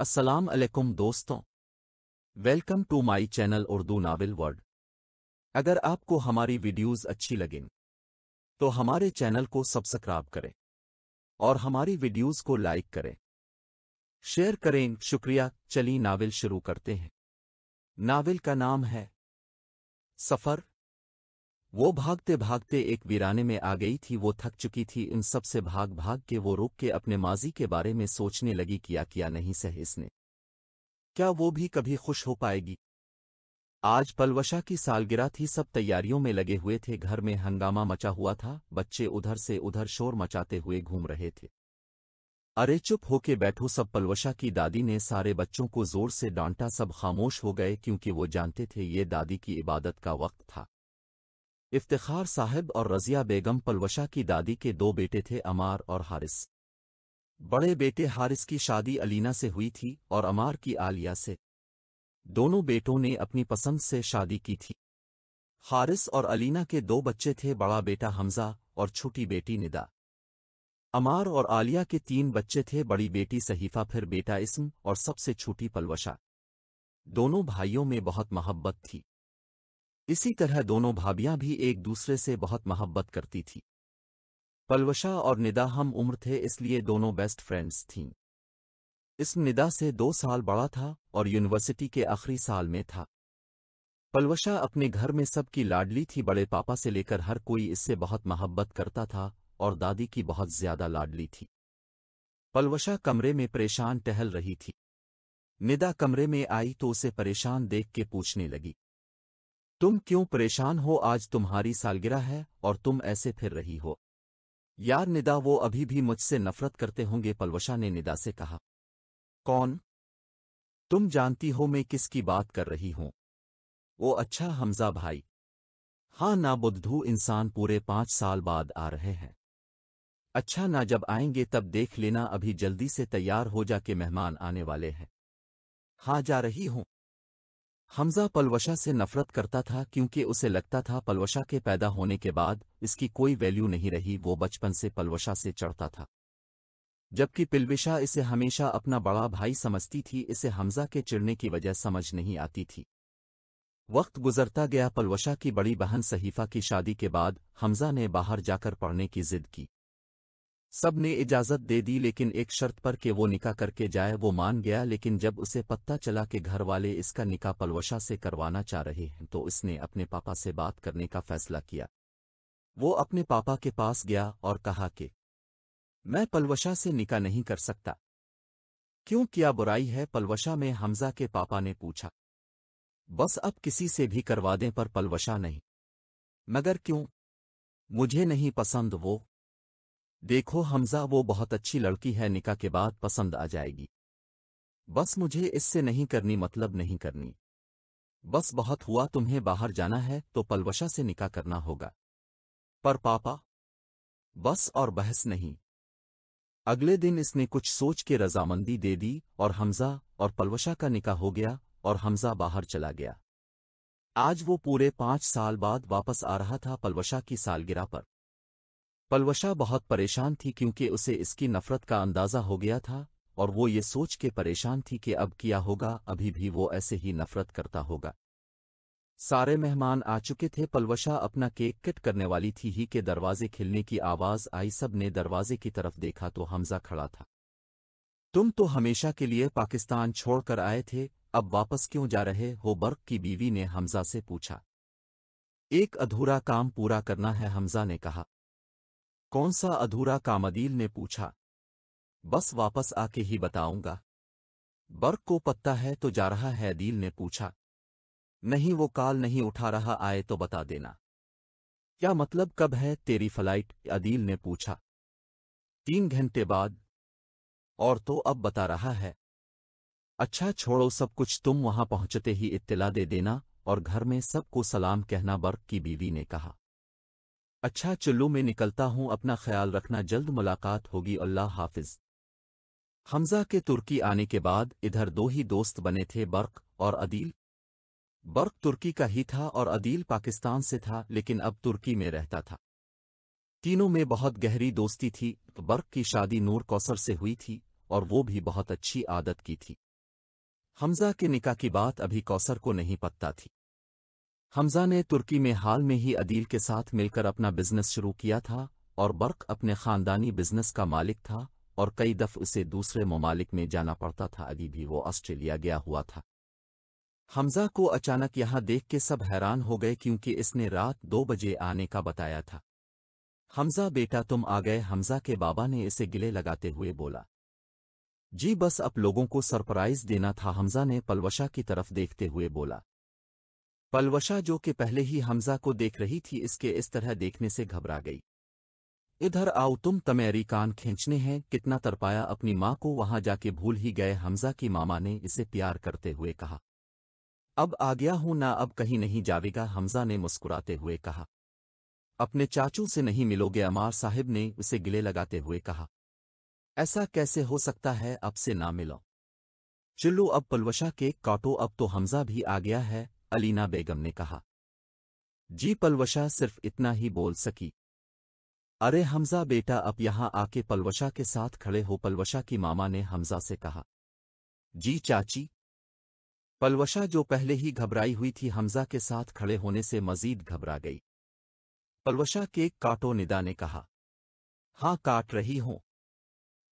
अस्सलाम वालेकुम दोस्तों welcome to my channel Urdu novel world अगर आपको हमारी वीडियोस अच्छी लगें तो हमारे चैनल को सब्सक्राइब करें और हमारी वीडियोस को लाइक करें शेयर करें शुक्रिया चलिए नावल शुरू करते हैं नावल का नाम है सफ़र वो भागते भागते एक वीराने में आ गई थी वो थक चुकी थी इन सब से भाग भाग के वो रुक के अपने माजी के बारे में सोचने लगी किया किया नहीं सह इसने क्या वो भी कभी खुश हो पाएगी आज पलवशा की सालगिरह थी सब तैयारियों में लगे हुए थे घर में हंगामा मचा हुआ था बच्चे उधर से उधर शोर मचाते हुए घूम रहे थे अरे चुप होके बैठो सब पलवशा की दादी ने सारे बच्चों को जोर से डांटा सब खामोश हो गए क्योंकि वो जानते थे ये दादी की इबादत का वक्त था इफ्तार साहब और रजिया बेगम पलवशा की दादी के दो बेटे थे अमार और हारिस बड़े बेटे हारिस की शादी अलीना से हुई थी और अमार की आलिया से दोनों बेटों ने अपनी पसंद से शादी की थी हारिस और अलीना के दो बच्चे थे बड़ा बेटा हमजा और छोटी बेटी निदा अमार और आलिया के तीन बच्चे थे बड़ी बेटी सहीफा फिर बेटा इसम और सबसे छोटी पलवशा दोनों भाइयों में बहुत मोहब्बत थी इसी तरह दोनों भाभियां भी एक दूसरे से बहुत मोहब्बत करती थी पलवशा और निदा हम उम्र थे इसलिए दोनों बेस्ट फ्रेंड्स थीं इस निदा से दो साल बड़ा था और यूनिवर्सिटी के आखिरी साल में था पलवशा अपने घर में सबकी लाडली थी बड़े पापा से लेकर हर कोई इससे बहुत मोहब्बत करता था और दादी की बहुत ज्यादा लाडली थी पलवशा कमरे में परेशान टहल रही थी निदा कमरे में आई तो उसे परेशान देख के पूछने लगी तुम क्यों परेशान हो आज तुम्हारी सालगिरह है और तुम ऐसे फिर रही हो यार निदा वो अभी भी मुझसे नफरत करते होंगे पलवशा ने निदा से कहा कौन तुम जानती हो मैं किसकी बात कर रही हूं वो अच्छा हमजा भाई हां ना बुद्धू इंसान पूरे पांच साल बाद आ रहे हैं अच्छा ना जब आएंगे तब देख लेना अभी जल्दी से तैयार हो जाके मेहमान आने वाले हैं हां जा रही हूं हमजा पलवशा से नफरत करता था क्योंकि उसे लगता था पलवशा के पैदा होने के बाद इसकी कोई वैल्यू नहीं रही वो बचपन से पलवशा से चढ़ता था जबकि पिलविशा इसे हमेशा अपना बड़ा भाई समझती थी इसे हमजा के चिड़ने की वजह समझ नहीं आती थी वक्त गुजरता गया पलवशा की बड़ी बहन सहीफा की शादी के बाद हमजा ने बाहर जाकर पढ़ने की जिद की सब ने इजाज़त दे दी लेकिन एक शर्त पर कि वो निकाह करके जाए वो मान गया लेकिन जब उसे पता चला कि घर वाले इसका निकाह पलवशा से करवाना चाह रहे हैं तो उसने अपने पापा से बात करने का फैसला किया वो अपने पापा के पास गया और कहा कि मैं पलवशा से निका नहीं कर सकता क्यों क्या बुराई है पलवशा में हमजा के पापा ने पूछा बस अब किसी से भी करवा दें पर पलवशा नहीं मगर क्यों मुझे नहीं पसंद वो देखो हमजा वो बहुत अच्छी लड़की है निका के बाद पसंद आ जाएगी बस मुझे इससे नहीं करनी मतलब नहीं करनी बस बहुत हुआ तुम्हें बाहर जाना है तो पलवशा से निका करना होगा पर पापा बस और बहस नहीं अगले दिन इसने कुछ सोच के रजामंदी दे दी और हमजा और पलवशा का निका हो गया और हमजा बाहर चला गया आज वो पूरे पांच साल बाद वापस आ रहा था पलवशा की सालगिरह पर पलवशा बहुत परेशान थी क्योंकि उसे इसकी नफरत का अंदाज़ा हो गया था और वो ये सोच के परेशान थी कि अब किया होगा अभी भी वो ऐसे ही नफरत करता होगा सारे मेहमान आ चुके थे पलवशा अपना केक कट करने वाली थी ही के दरवाजे खिलने की आवाज़ आई सब ने दरवाजे की तरफ देखा तो हमजा खड़ा था तुम तो हमेशा के लिए पाकिस्तान छोड़कर आए थे अब वापस क्यों जा रहे हो बर्क की बीवी ने हमजा से पूछा एक अधूरा काम पूरा करना है हमजा ने कहा कौन सा अधूरा कामदील ने पूछा बस वापस आके ही बताऊंगा बर्क को पत्ता है तो जा रहा है दील ने पूछा नहीं वो काल नहीं उठा रहा आए तो बता देना क्या मतलब कब है तेरी फ्लाइट अदील ने पूछा तीन घंटे बाद और तो अब बता रहा है अच्छा छोड़ो सब कुछ तुम वहां पहुंचते ही इत्तला दे देना और घर में सबको सलाम कहना बर्क की बीवी ने कहा अच्छा चुल्लू में निकलता हूँ अपना ख्याल रखना जल्द मुलाकात होगी अल्लाह हाफिज हमजा के तुर्की आने के बाद इधर दो ही दोस्त बने थे बर्क और अदील बर्क तुर्की का ही था और अदील पाकिस्तान से था लेकिन अब तुर्की में रहता था तीनों में बहुत गहरी दोस्ती थी बर्क की शादी नूर कौसर से हुई थी और वो भी बहुत अच्छी आदत की थी हमजा के निका की बात अभी कौसर को नहीं पता थी हमजा ने तुर्की में हाल में ही अदील के साथ मिलकर अपना बिजनेस शुरू किया था और बर्क अपने खानदानी बिजनेस का मालिक था और कई दफ़ उसे दूसरे ममालिक में जाना पड़ता था अभी भी वो ऑस्ट्रेलिया गया हुआ था हमजा को अचानक यहां देख के सब हैरान हो गए क्योंकि इसने रात दो बजे आने का बताया था हमजा बेटा तुम आ गए हमजा के बाबा ने इसे गिले लगाते हुए बोला जी बस अब लोगों को सरप्राइज देना था हमजा ने पलवशा की तरफ देखते हुए बोला पलवशा जो कि पहले ही हमजा को देख रही थी इसके इस तरह देखने से घबरा गई इधर आओ तुम तमेरी कान खींचने हैं कितना तरपाया अपनी माँ को वहां जाके भूल ही गए हमजा की मामा ने इसे प्यार करते हुए कहा अब आ गया हूं ना अब कहीं नहीं जावेगा हमजा ने मुस्कुराते हुए कहा अपने चाचू से नहीं मिलोगे अमार साहिब ने उसे गिले लगाते हुए कहा ऐसा कैसे हो सकता है अब से ना मिलो चिल्लू अब पलवशा के काटो अब तो हमजा भी आ गया है अलीना बेगम ने कहा जी पलवशा सिर्फ इतना ही बोल सकी अरे हमजा बेटा अब यहां आके पलवशा के साथ खड़े हो पलवशा की मामा ने हमजा से कहा जी चाची पलवशा जो पहले ही घबराई हुई थी हमजा के साथ खड़े होने से मजीद घबरा गई पलवशा केक काटो निदा ने कहा हां काट रही हूं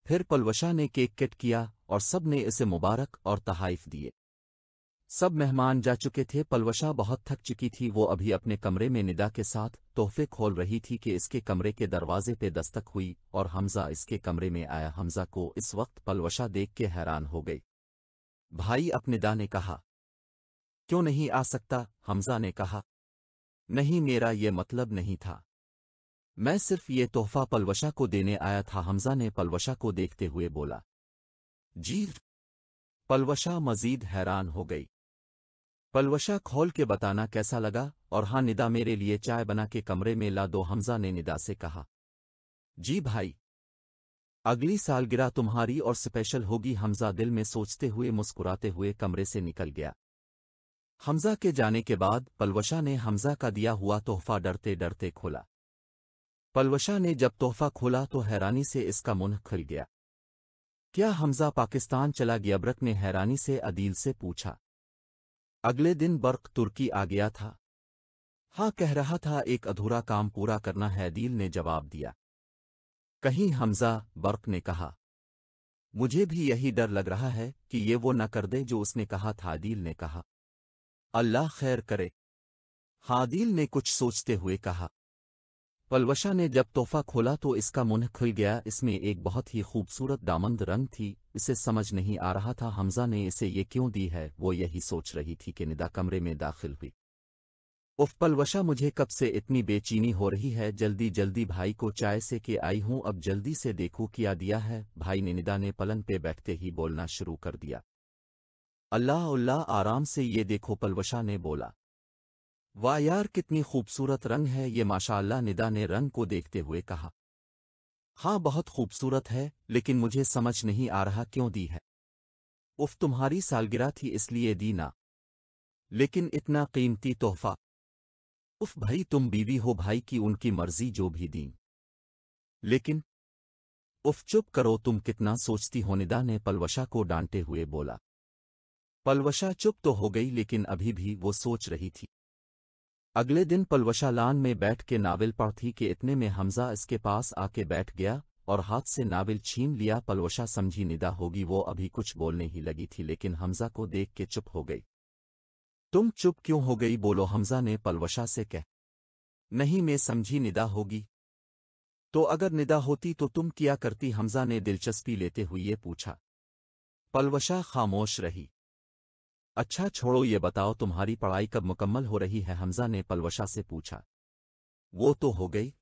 फिर पलवशा ने केक किट किया और सबने इसे मुबारक और तहाइफ दिए सब मेहमान जा चुके थे पलवशा बहुत थक चुकी थी वो अभी अपने कमरे में निदा के साथ तोहफे खोल रही थी कि इसके कमरे के दरवाजे पे दस्तक हुई और हमजा इसके कमरे में आया हमजा को इस वक्त पलवशा देख के हैरान हो गई भाई दा ने कहा क्यों नहीं आ सकता हमजा ने कहा नहीं मेरा ये मतलब नहीं था मैं सिर्फ ये तोहफा पलवशा को देने आया था हमजा ने पलवशा को देखते हुए बोला जी पलवशा मजीद हैरान हो गई पलवशा खोल के बताना कैसा लगा और हाँ निदा मेरे लिए चाय बना के कमरे में ला दो हमजा ने निदा से कहा जी भाई अगली साल गिरा तुम्हारी और स्पेशल होगी हमजा दिल में सोचते हुए मुस्कुराते हुए कमरे से निकल गया हमजा के जाने के बाद पलवशा ने हमजा का दिया हुआ तोहफा डरते डरते खोला पलवशा ने जब तोहफा खोला तो हैरानी से इसका मुंह खुल गया क्या हमजा पाकिस्तान चला गया ब्रक ने हैरानी से अदील से पूछा अगले दिन बर्क तुर्की आ गया था हाँ कह रहा था एक अधूरा काम पूरा करना है दील ने जवाब दिया कहीं हमजा बर्क ने कहा मुझे भी यही डर लग रहा है कि ये वो न कर दे जो उसने कहा था दील ने कहा अल्लाह खैर करे हादिल ने कुछ सोचते हुए कहा पलवशा ने जब तोहफा खोला तो इसका मुंह खुल गया इसमें एक बहुत ही खूबसूरत दामंद रंग थी इसे समझ नहीं आ रहा था हमजा ने इसे ये क्यों दी है वो यही सोच रही थी कि निदा कमरे में दाखिल हुई उफ पलवशा मुझे कब से इतनी बेचीनी हो रही है जल्दी जल्दी भाई को चाय से के आई हूं अब जल्दी से देखू क्या दिया है भाई ने निदा ने पलंग पे बैठते ही बोलना शुरू कर दिया अल्लाह उल्लाह आराम से ये देखो पलवशा ने बोला वाह यार कितनी खूबसूरत रंग है ये माशाल्लाह निदा ने रंग को देखते हुए कहा हाँ बहुत खूबसूरत है लेकिन मुझे समझ नहीं आ रहा क्यों दी है उफ तुम्हारी सालगिरह थी इसलिए दी ना लेकिन इतना कीमती तोहफा उफ भाई तुम बीवी हो भाई की उनकी मर्जी जो भी दी लेकिन उफ चुप करो तुम कितना सोचती हो निदा ने पलवशा को डांटे हुए बोला पलवशा चुप तो हो गई लेकिन अभी भी वो सोच रही थी अगले दिन पलवशा लान में बैठ के नाविल पढ़ती कि इतने में हमजा इसके पास आके बैठ गया और हाथ से नाविल छीन लिया पलवशा समझी निदा होगी वो अभी कुछ बोलने ही लगी थी लेकिन हमजा को देख के चुप हो गई तुम चुप क्यों हो गई बोलो हमजा ने पलवशा से कह नहीं मैं समझी निदा होगी तो अगर निदा होती तो तुम किया करती हमजा ने दिलचस्पी लेते हुए पूछा पलवशा खामोश रही अच्छा छोड़ो ये बताओ तुम्हारी पढ़ाई कब मुकम्मल हो रही है हमजा ने पलवशा से पूछा वो तो हो गई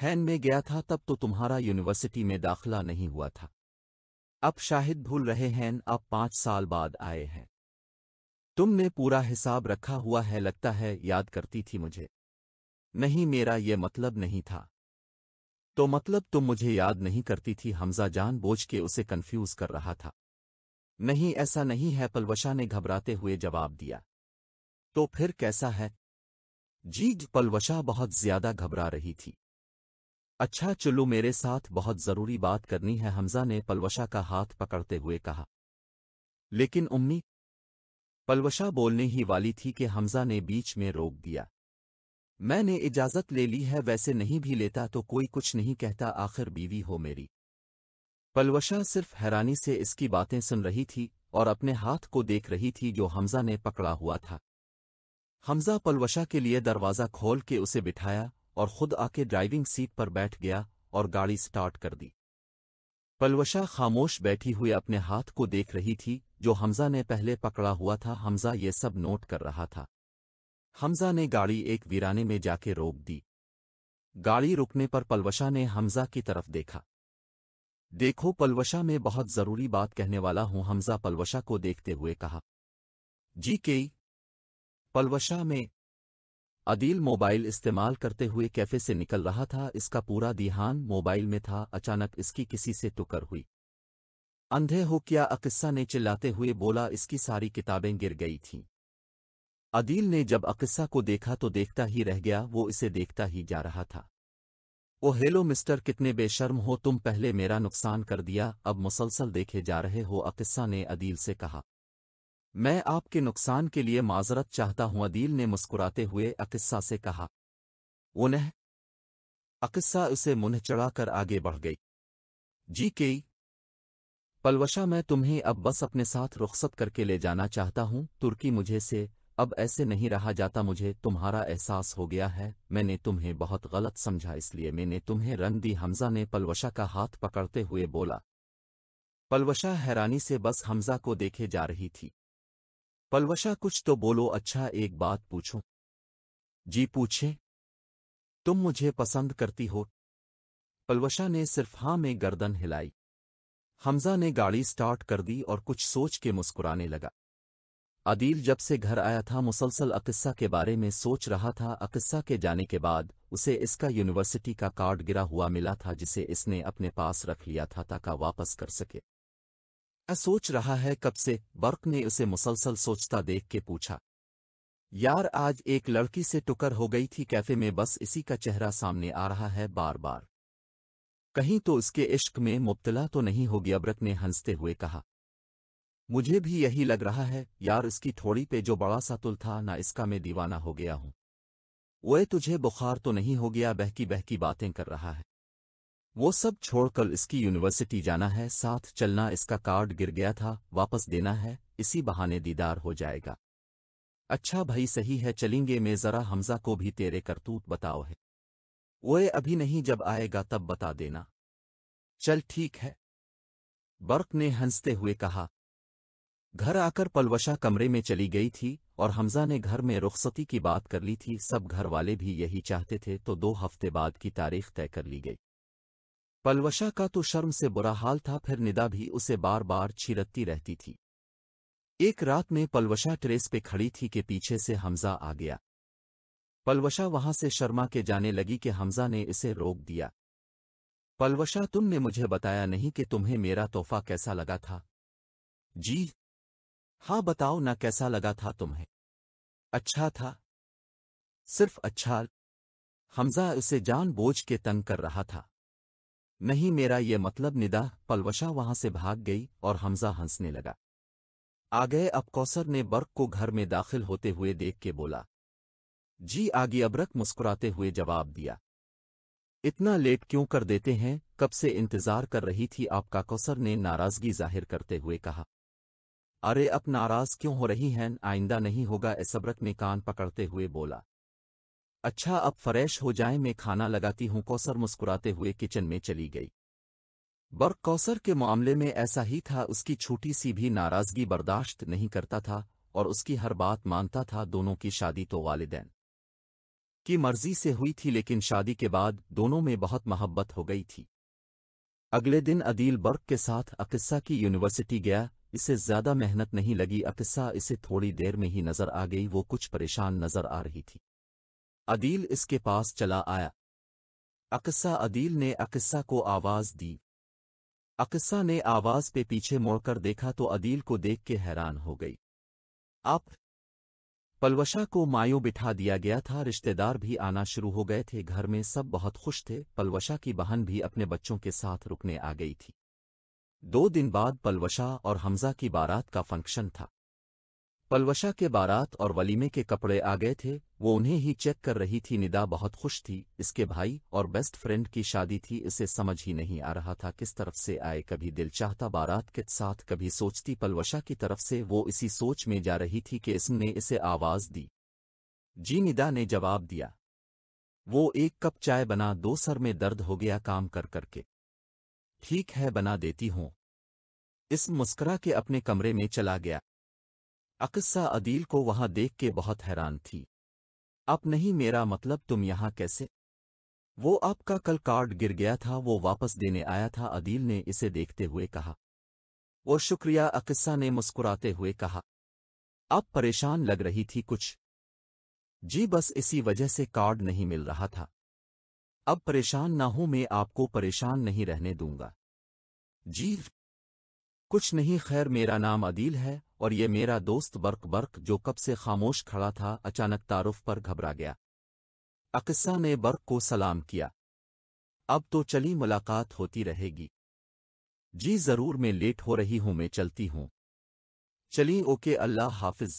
हैन में गया था तब तो तुम्हारा यूनिवर्सिटी में दाखला नहीं हुआ था अब शाहिद भूल रहे हैं अब पांच साल बाद आए हैं तुमने पूरा हिसाब रखा हुआ है लगता है याद करती थी मुझे नहीं मेरा ये मतलब नहीं था तो मतलब तुम मुझे याद नहीं करती थी हमजा जान बोझ के उसे कन्फ्यूज कर रहा था नहीं ऐसा नहीं है पलवशा ने घबराते हुए जवाब दिया तो फिर कैसा है जीज पलवशा बहुत ज्यादा घबरा रही थी अच्छा चुल्लू मेरे साथ बहुत जरूरी बात करनी है हमजा ने पलवशा का हाथ पकड़ते हुए कहा लेकिन उम्मी पलवशा बोलने ही वाली थी कि हमजा ने बीच में रोक दिया मैंने इजाजत ले ली है वैसे नहीं भी लेता तो कोई कुछ नहीं कहता आखिर बीवी हो मेरी पलवशा सिर्फ हैरानी से इसकी बातें सुन रही थी और अपने हाथ को देख रही थी जो हमजा ने पकड़ा हुआ था हमजा पलवशा के लिए दरवाज़ा खोल के उसे बिठाया और खुद आके ड्राइविंग सीट पर बैठ गया और गाड़ी स्टार्ट कर दी पलवशा खामोश बैठी हुई अपने हाथ को देख रही थी जो हमजा ने पहले पकड़ा हुआ था हमजा ये सब नोट कर रहा था हमजा ने गाड़ी एक वीराने में जाके रोक दी गाड़ी रुकने पर पलवशा ने हमजा की तरफ देखा देखो पलवशा में बहुत ज़रूरी बात कहने वाला हूं हमजा पलवशा को देखते हुए कहा जी के पलवशा में अदील मोबाइल इस्तेमाल करते हुए कैफे से निकल रहा था इसका पूरा दिहान मोबाइल में था अचानक इसकी किसी से टुकर हुई अंधे हो क्या अकिस्सा ने चिल्लाते हुए बोला इसकी सारी किताबें गिर गई थीं अदील ने जब अकिस्सा को देखा तो देखता ही रह गया वो इसे देखता ही जा रहा था ओ हेलो मिस्टर कितने बेशर्म हो तुम पहले मेरा नुकसान कर दिया अब मुसलसल देखे जा रहे हो अकिस्सा ने अदील से कहा मैं आपके नुकसान के लिए माजरत चाहता हूं अदील ने मुस्कुराते हुए अकिस्सा से कहा उन्हें अकिस्सा उसे मुन्ह चढ़ाकर आगे बढ़ गई जी के पलवशा मैं तुम्हें अब बस अपने साथ रुख्सत करके ले जाना चाहता हूं तुर्की मुझे से अब ऐसे नहीं रहा जाता मुझे तुम्हारा एहसास हो गया है मैंने तुम्हें बहुत गलत समझा इसलिए मैंने तुम्हें रंग दी हमजा ने पलवशा का हाथ पकड़ते हुए बोला पलवशा हैरानी से बस हमजा को देखे जा रही थी पलवशा कुछ तो बोलो अच्छा एक बात पूछो जी पूछे तुम मुझे पसंद करती हो पलवशा ने सिर्फ हाँ में गर्दन हिलाई हमजा ने गाड़ी स्टार्ट कर दी और कुछ सोच के मुस्कुराने लगा आदिल जब से घर आया था मुसलसल अकिस्सा के बारे में सोच रहा था अकिस्सा के जाने के बाद उसे इसका यूनिवर्सिटी का कार्ड गिरा हुआ मिला था जिसे इसने अपने पास रख लिया था ताका वापस कर सके सोच रहा है कब से बर्क ने उसे मुसलसल सोचता देख के पूछा यार आज एक लड़की से टुकर हो गई थी कैफे में बस इसी का चेहरा सामने आ रहा है बार बार कहीं तो उसके इश्क में मुब्तला तो नहीं होगी अब्रक ने हंसते हुए कहा मुझे भी यही लग रहा है यार इसकी थोड़ी पे जो बड़ा सा तुल था ना इसका मैं दीवाना हो गया हूं वह तुझे बुखार तो नहीं हो गया बहकी बहकी बातें कर रहा है वो सब छोड़कर इसकी यूनिवर्सिटी जाना है साथ चलना इसका कार्ड गिर गया था वापस देना है इसी बहाने दीदार हो जाएगा अच्छा भाई सही है चलेंगे मैं ज़रा हमजा को भी तेरे करतूत बताओ है वह अभी नहीं जब आएगा तब बता देना चल ठीक है बर्क ने हंसते हुए कहा घर आकर पलवशा कमरे में चली गई थी और हमजा ने घर में रुखसती की बात कर ली थी सब घर वाले भी यही चाहते थे तो दो हफ्ते बाद की तारीख तय कर ली गई पलवशा का तो शर्म से बुरा हाल था फिर निदा भी उसे बार बार छिरकती रहती थी एक रात में पलवशा ट्रेस पे खड़ी थी के पीछे से हमजा आ गया पलवशा वहां से शर्मा के जाने लगी कि हमजा ने इसे रोक दिया पलवशा तुमने मुझे बताया नहीं कि तुम्हें मेरा तोहफा कैसा लगा था जी हाँ बताओ ना कैसा लगा था तुम्हें अच्छा था सिर्फ अच्छा हमजा उसे जान बोझ के तंग कर रहा था नहीं मेरा ये मतलब निदा पलवशा वहां से भाग गई और हमजा हंसने लगा आ गए अब कौसर ने बर्क को घर में दाखिल होते हुए देख के बोला जी आगे अबरक मुस्कुराते हुए जवाब दिया इतना लेट क्यों कर देते हैं कब से इंतजार कर रही थी आपका कौसर ने नाराजगी जाहिर करते हुए कहा अरे अब नाराज क्यों हो रही हैं आइंदा नहीं होगा एसबरक ने कान पकड़ते हुए बोला अच्छा अब फ्रेश हो जाए मैं खाना लगाती हूं कौसर मुस्कुराते हुए किचन में चली गई बर्क कौसर के मामले में ऐसा ही था उसकी छोटी सी भी नाराजगी बर्दाश्त नहीं करता था और उसकी हर बात मानता था दोनों की शादी तो वालदेन की मर्जी से हुई थी लेकिन शादी के बाद दोनों में बहुत मोहब्बत हो गई थी अगले दिन अदील बर्क के साथ अकिस्सा की यूनिवर्सिटी गया इसे ज्यादा मेहनत नहीं लगी अकिस्सा इसे थोड़ी देर में ही नजर आ गई वो कुछ परेशान नजर आ रही थी अदील इसके पास चला आया अकिस्सा अदील ने अकिस्सा को आवाज दी अकिस्सा ने आवाज पे पीछे मोड़कर देखा तो अदील को देख के हैरान हो गई आप पलवशा को मायो बिठा दिया गया था रिश्तेदार भी आना शुरू हो गए थे घर में सब बहुत खुश थे पलवशा की बहन भी अपने बच्चों के साथ रुकने आ गई थी दो दिन बाद पलवशा और हमजा की बारात का फंक्शन था पलवशा के बारात और वलीमे के कपड़े आ गए थे वो उन्हें ही चेक कर रही थी निदा बहुत खुश थी इसके भाई और बेस्ट फ्रेंड की शादी थी इसे समझ ही नहीं आ रहा था किस तरफ से आए कभी दिल चाहता बारात के साथ कभी सोचती पलवशा की तरफ से वो इसी सोच में जा रही थी कि इसम ने इसे आवाज़ दी जी निदा ने जवाब दिया वो एक कप चाय बना दो सर में दर्द हो गया काम कर करके ठीक है बना देती हूँ इस मुस्करा के अपने कमरे में चला गया अकस्सा अदील को वहां देख के बहुत हैरान थी अब नहीं मेरा मतलब तुम यहां कैसे वो आपका कल कार्ड गिर गया था वो वापस देने आया था अदील ने इसे देखते हुए कहा वो शुक्रिया अकस्सा ने मुस्कुराते हुए कहा अब परेशान लग रही थी कुछ जी बस इसी वजह से कार्ड नहीं मिल रहा था अब परेशान ना हूं मैं आपको परेशान नहीं रहने दूंगा जी कुछ नहीं खैर मेरा नाम अदील है और ये मेरा दोस्त बर्क बर्क जो कब से खामोश खड़ा था अचानक तारुफ पर घबरा गया अकस्सा ने बर्क को सलाम किया अब तो चली मुलाकात होती रहेगी जी ज़रूर मैं लेट हो रही हूं मैं चलती हूँ चली ओके अल्लाह हाफिज़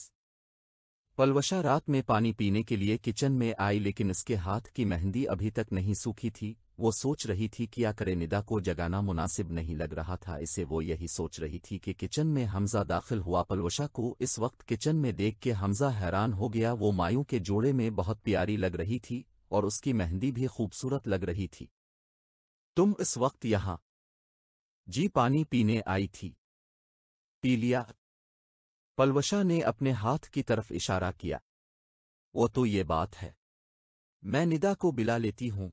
पलवशा रात में पानी पीने के लिए किचन में आई लेकिन उसके हाथ की मेहंदी अभी तक नहीं सूखी थी वो सोच रही थी कि क्या करे निदा को जगाना मुनासिब नहीं लग रहा था इसे वो यही सोच रही थी कि किचन में हमजा दाखिल हुआ पलवशा को इस वक्त किचन में देख के हमजा हैरान हो गया वो मायों के जोड़े में बहुत प्यारी लग रही थी और उसकी मेहंदी भी खूबसूरत लग रही थी तुम इस वक्त यहां जी पानी पीने आई थी पी लिया पलवशा ने अपने हाथ की तरफ इशारा किया वो तो ये बात है मैं निदा को बिला लेती हूं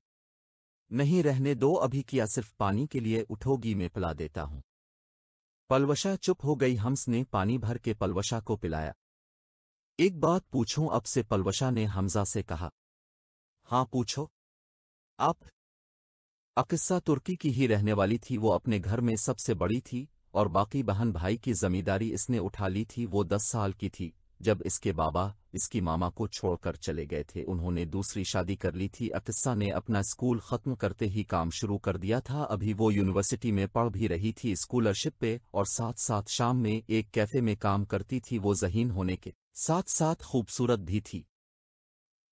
नहीं रहने दो अभी किया सिर्फ पानी के लिए उठोगी मैं पिला देता हूं पलवशा चुप हो गई हम्स ने पानी भर के पलवशा को पिलाया एक बात पूछूं अब से पलवशा ने हमजा से कहा हां पूछो आप अकिस्सा तुर्की की ही रहने वाली थी वो अपने घर में सबसे बड़ी थी और बाकी बहन भाई की जमींदारी इसने उठा ली थी वो दस साल की थी जब इसके बाबा इसकी मामा को छोड़कर चले गए थे उन्होंने दूसरी शादी कर ली थी अकस्सा ने अपना स्कूल खत्म करते ही काम शुरू कर दिया था अभी वो यूनिवर्सिटी में पढ़ भी रही थी स्कूलरशिप पे और साथ साथ शाम में एक कैफे में काम करती थी वो जहीन होने के साथ साथ खूबसूरत भी थी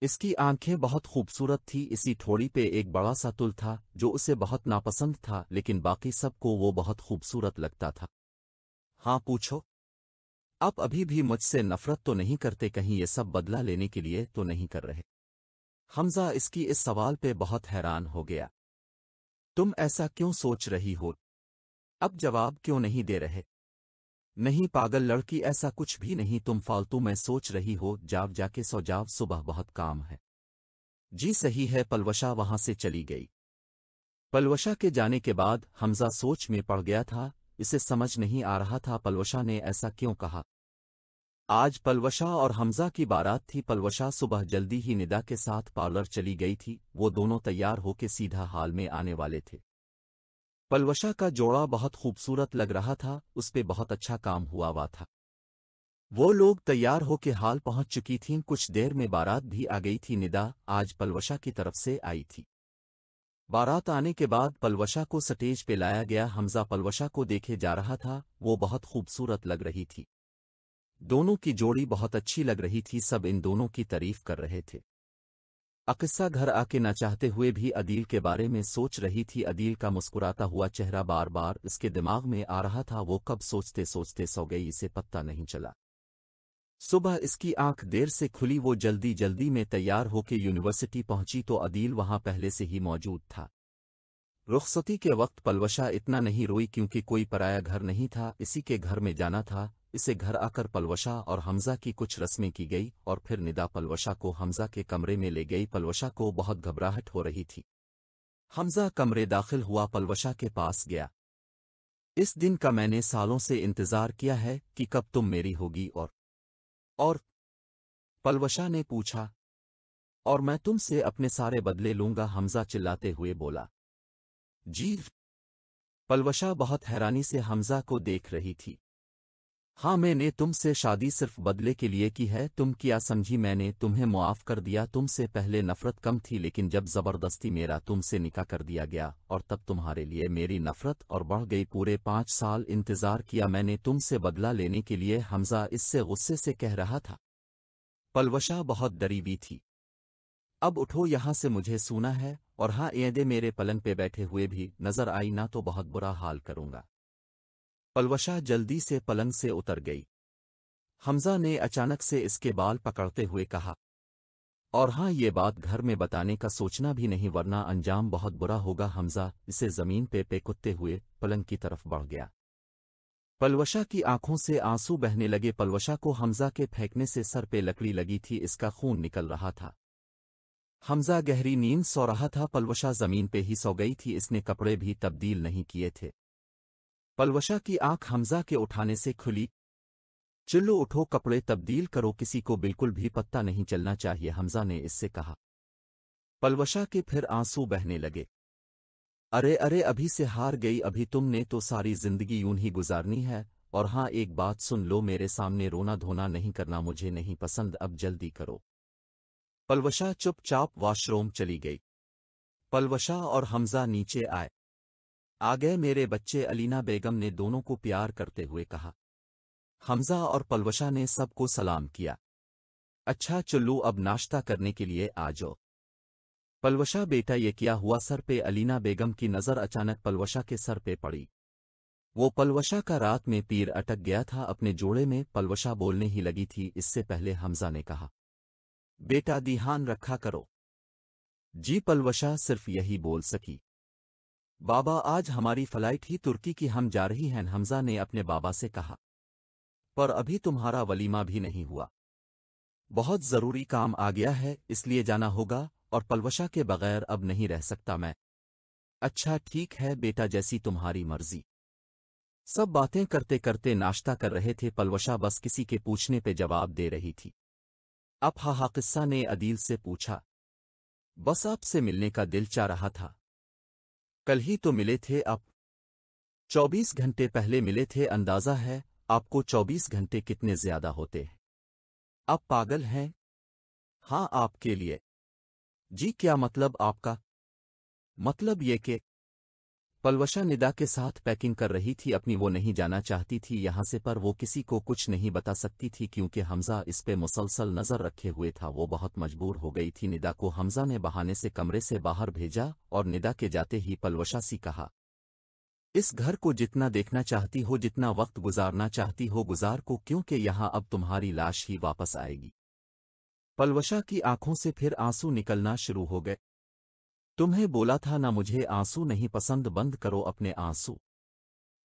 इसकी आंखें बहुत खूबसूरत थी इसी ठोड़ी पे एक बड़ा सा तुल था जो उसे बहुत नापसंद था लेकिन बाकी सबको वो बहुत खूबसूरत लगता था हाँ पूछो आप अभी भी मुझसे नफरत तो नहीं करते कहीं ये सब बदला लेने के लिए तो नहीं कर रहे हमजा इसकी इस सवाल पे बहुत हैरान हो गया तुम ऐसा क्यों सोच रही हो अब जवाब क्यों नहीं दे रहे नहीं पागल लड़की ऐसा कुछ भी नहीं तुम फालतू में सोच रही हो जाव जाके सो जाव सुबह बहुत काम है जी सही है पलवशा वहां से चली गई पलवशा के जाने के बाद हमजा सोच में पड़ गया था इसे समझ नहीं आ रहा था पलवशा ने ऐसा क्यों कहा आज पलवशा और हमजा की बारात थी पलवशा सुबह जल्दी ही निदा के साथ पार्लर चली गई थी वो दोनों तैयार होके सीधा हाल में आने वाले थे पलवशा का जोड़ा बहुत खूबसूरत लग रहा था उस पर बहुत अच्छा काम हुआ हुआ था वो लोग तैयार हो के हाल पहुंच चुकी थीं कुछ देर में बारात भी आ गई थी निदा आज पलवशा की तरफ से आई थी बारात आने के बाद पलवशा को स्टेज पे लाया गया हमजा पलवशा को देखे जा रहा था वो बहुत खूबसूरत लग रही थी दोनों की जोड़ी बहुत अच्छी लग रही थी सब इन दोनों की तारीफ कर रहे थे अकस्सा घर आके न चाहते हुए भी अदील के बारे में सोच रही थी अदील का मुस्कुराता हुआ चेहरा बार बार उसके दिमाग में आ रहा था वो कब सोचते सोचते सो गई इसे पत्ता नहीं चला सुबह इसकी आंख देर से खुली वो जल्दी जल्दी में तैयार होके यूनिवर्सिटी पहुंची तो अदील वहां पहले से ही मौजूद था रुखसती के वक्त पलवशा इतना नहीं रोई क्योंकि कोई पराया घर नहीं था इसी के घर में जाना था इसे घर आकर पलवशा और हमजा की कुछ रस्में की गई और फिर निदा पलवशा को हमजा के कमरे में ले गई पलवशा को बहुत घबराहट हो रही थी हमजा कमरे दाखिल हुआ पलवशा के पास गया इस दिन का मैंने सालों से इंतजार किया है कि कब तुम मेरी होगी और और पलवशा ने पूछा और मैं तुमसे अपने सारे बदले लूंगा हमजा चिल्लाते हुए बोला जी पलवशा बहुत हैरानी से हमजा को देख रही थी हाँ मैंने तुमसे शादी सिर्फ बदले के लिए की है तुम किया समझी मैंने तुम्हें मुआफ़ कर दिया तुमसे पहले नफ़रत कम थी लेकिन जब ज़बरदस्ती मेरा तुमसे निकाह कर दिया गया और तब तुम्हारे लिए मेरी नफ़रत और बढ़ गई पूरे पाँच साल इंतज़ार किया मैंने तुमसे बदला लेने के लिए हमज़ा इससे गुस्से से कह रहा था पलवशा बहुत दरीबी हुई थी अब उठो यहाँ से मुझे सूना है और हाँ ऐदे मेरे पलंग पे बैठे हुए भी नज़र आई ना तो बहुत बुरा हाल करूँगा पलवशा जल्दी से पलंग से उतर गई हमजा ने अचानक से इसके बाल पकड़ते हुए कहा और हां ये बात घर में बताने का सोचना भी नहीं वरना अंजाम बहुत बुरा होगा हमजा इसे जमीन पे पे कुत्ते हुए पलंग की तरफ बढ़ गया पलवशा की आंखों से आंसू बहने लगे पलवशा को हमजा के फेंकने से सर पे लकड़ी लगी थी इसका खून निकल रहा था हमजा गहरी नींद सो रहा था पलवशा जमीन पे ही सो गई थी इसने कपड़े भी तब्दील नहीं किए थे पलवशा की आंख हमजा के उठाने से खुली चिल्लो उठो कपड़े तब्दील करो किसी को बिल्कुल भी पत्ता नहीं चलना चाहिए हमजा ने इससे कहा पलवशा के फिर आंसू बहने लगे अरे अरे अभी से हार गई अभी तुमने तो सारी जिंदगी यूं ही गुजारनी है और हां एक बात सुन लो मेरे सामने रोना धोना नहीं करना मुझे नहीं पसंद अब जल्दी करो पलवशा चुपचाप वॉशरूम चली गई पलवशा और हमजा नीचे आए आ गए मेरे बच्चे अलीना बेगम ने दोनों को प्यार करते हुए कहा हमजा और पलवशा ने सबको सलाम किया अच्छा चुल्लू अब नाश्ता करने के लिए आ जाओ पलवशा बेटा ये किया हुआ सर पे अलीना बेगम की नज़र अचानक पलवशा के सर पे पड़ी वो पलवशा का रात में तीर अटक गया था अपने जोड़े में पलवशा बोलने ही लगी थी इससे पहले हमजा ने कहा बेटा दिहान रखा करो जी पलवशा सिर्फ यही बोल सकी बाबा आज हमारी फ्लाइट ही तुर्की की हम जा रही हैं हमजा ने अपने बाबा से कहा पर अभी तुम्हारा वलीमा भी नहीं हुआ बहुत ज़रूरी काम आ गया है इसलिए जाना होगा और पलवशा के बगैर अब नहीं रह सकता मैं अच्छा ठीक है बेटा जैसी तुम्हारी मर्जी सब बातें करते करते नाश्ता कर रहे थे पलवशा बस किसी के पूछने पे जवाब दे रही थी अब हाहा किस्सा ने अदील से पूछा बस आपसे मिलने का दिल चाह रहा था कल ही तो मिले थे आप 24 घंटे पहले मिले थे अंदाज़ा है आपको 24 घंटे कितने ज्यादा होते हैं आप पागल हैं हाँ आपके लिए जी क्या मतलब आपका मतलब ये कि पलवशा निदा के साथ पैकिंग कर रही थी अपनी वो नहीं जाना चाहती थी यहां से पर वो किसी को कुछ नहीं बता सकती थी क्योंकि हमजा इस पे मुसलसल नज़र रखे हुए था वो बहुत मजबूर हो गई थी निदा को हमजा ने बहाने से कमरे से बाहर भेजा और निदा के जाते ही पलवशा सी कहा इस घर को जितना देखना चाहती हो जितना वक्त गुजारना चाहती हो गुजार को क्योंकि यहां अब तुम्हारी लाश ही वापस आएगी पलवशा की आंखों से फिर आंसू निकलना शुरू हो गए तुम्हें बोला था ना मुझे आंसू नहीं पसंद बंद करो अपने आंसू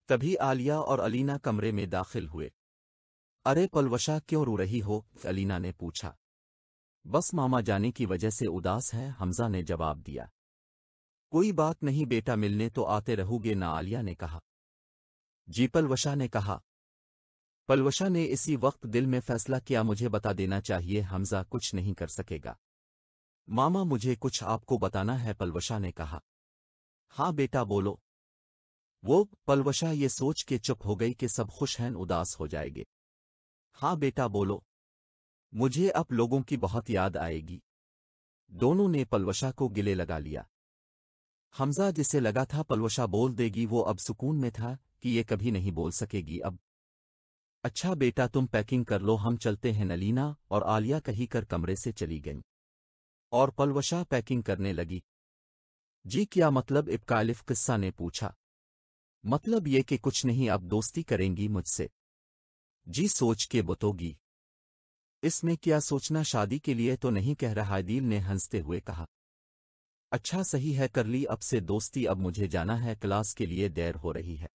तभी आलिया और अलीना कमरे में दाखिल हुए अरे पलवशा क्यों रो रही हो अलीना ने पूछा बस मामा जाने की वजह से उदास है हमजा ने जवाब दिया कोई बात नहीं बेटा मिलने तो आते रहोगे ना आलिया ने कहा जी पलवशा ने कहा पलवशा ने इसी वक्त दिल में फैसला किया मुझे बता देना चाहिए हमजा कुछ नहीं कर सकेगा मामा मुझे कुछ आपको बताना है पलवशा ने कहा हाँ बेटा बोलो वो पलवशा ये सोच के चुप हो गई कि सब खुश हैं उदास हो जाएंगे हाँ बेटा बोलो मुझे अब लोगों की बहुत याद आएगी दोनों ने पलवशा को गिले लगा लिया हमजा जिसे लगा था पलवशा बोल देगी वो अब सुकून में था कि ये कभी नहीं बोल सकेगी अब अच्छा बेटा तुम पैकिंग कर लो हम चलते हैं नलीना और आलिया कहीं कर कमरे से चली गईं और पलवशा पैकिंग करने लगी जी क्या मतलब इबकालिफ किस्सा ने पूछा मतलब ये कि कुछ नहीं अब दोस्ती करेंगी मुझसे जी सोच के बतोगी इसमें क्या सोचना शादी के लिए तो नहीं कह रहा दिल ने हंसते हुए कहा अच्छा सही है कर ली अब से दोस्ती अब मुझे जाना है क्लास के लिए देर हो रही है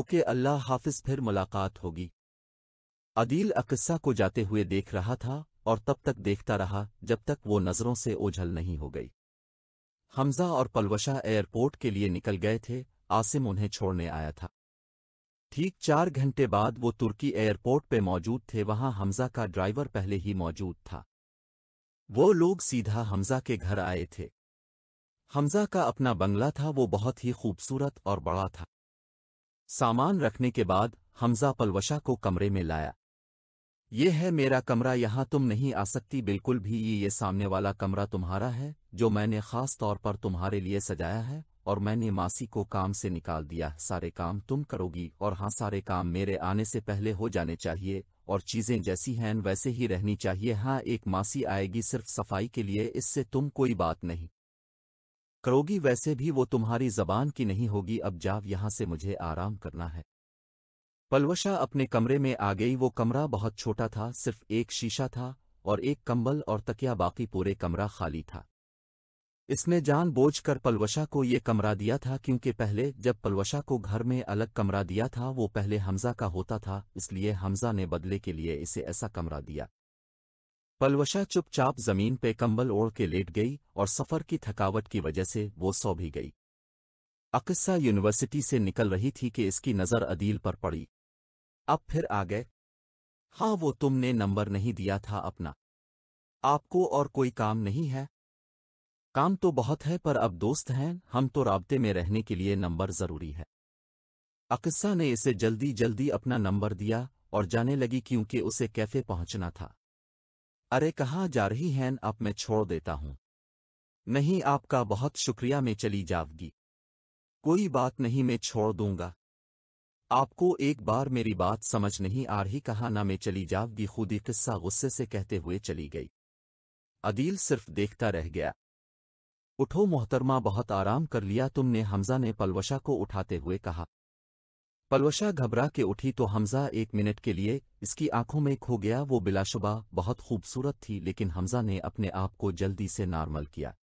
ओके अल्लाह हाफिज फिर मुलाकात होगी अदील अकस्सा को जाते हुए देख रहा था और तब तक देखता रहा जब तक वो नज़रों से ओझल नहीं हो गई हमजा और पलवशा एयरपोर्ट के लिए निकल गए थे आसिम उन्हें छोड़ने आया था ठीक चार घंटे बाद वो तुर्की एयरपोर्ट पे मौजूद थे वहां हमजा का ड्राइवर पहले ही मौजूद था वो लोग सीधा हमजा के घर आए थे हमजा का अपना बंगला था वो बहुत ही खूबसूरत और बड़ा था सामान रखने के बाद हमजा पलवशा को कमरे में लाया ये है मेरा कमरा यहाँ तुम नहीं आ सकती बिल्कुल भी ये ये सामने वाला कमरा तुम्हारा है जो मैंने खास तौर पर तुम्हारे लिए सजाया है और मैंने मासी को काम से निकाल दिया सारे काम तुम करोगी और हाँ सारे काम मेरे आने से पहले हो जाने चाहिए और चीज़ें जैसी हैं वैसे ही रहनी चाहिए हाँ एक मासी आएगी सिर्फ सफाई के लिए इससे तुम कोई बात नहीं करोगी वैसे भी वो तुम्हारी जबान की नहीं होगी अब जाव यहां से मुझे आराम करना है पलवशा अपने कमरे में आ गई वो कमरा बहुत छोटा था सिर्फ एक शीशा था और एक कंबल और तकिया बाकी पूरे कमरा खाली था इसने जानबूझकर पलवशा को ये कमरा दिया था क्योंकि पहले जब पलवशा को घर में अलग कमरा दिया था वो पहले हमजा का होता था इसलिए हमजा ने बदले के लिए इसे ऐसा कमरा दिया पलवशा चुपचाप जमीन पे कंबल ओढ़ के लेट गई और सफर की थकावट की वजह से वो सौ भी गई अकस्सा यूनिवर्सिटी से निकल रही थी कि इसकी नज़र अदील पर पड़ी अब फिर आ गए हाँ वो तुमने नंबर नहीं दिया था अपना आपको और कोई काम नहीं है काम तो बहुत है पर अब दोस्त हैं हम तो राबते में रहने के लिए नंबर ज़रूरी है अकिस्सा ने इसे जल्दी जल्दी अपना नंबर दिया और जाने लगी क्योंकि उसे कैफे पहुंचना था अरे कहाँ जा रही हैं अब मैं छोड़ देता हूं नहीं आपका बहुत शुक्रिया मैं चली जावगी कोई बात नहीं मैं छोड़ दूंगा आपको एक बार मेरी बात समझ नहीं आ रही कहा ना मैं चली खुद खुदी किस्सा गुस्से से कहते हुए चली गई अदील सिर्फ देखता रह गया उठो मोहतरमा बहुत आराम कर लिया तुमने हमजा ने पलवशा को उठाते हुए कहा पलवशा घबरा के उठी तो हमजा एक मिनट के लिए इसकी आंखों में खो गया वो बिलाशुबा बहुत खूबसूरत थी लेकिन हमजा ने अपने आप को जल्दी से नॉर्मल किया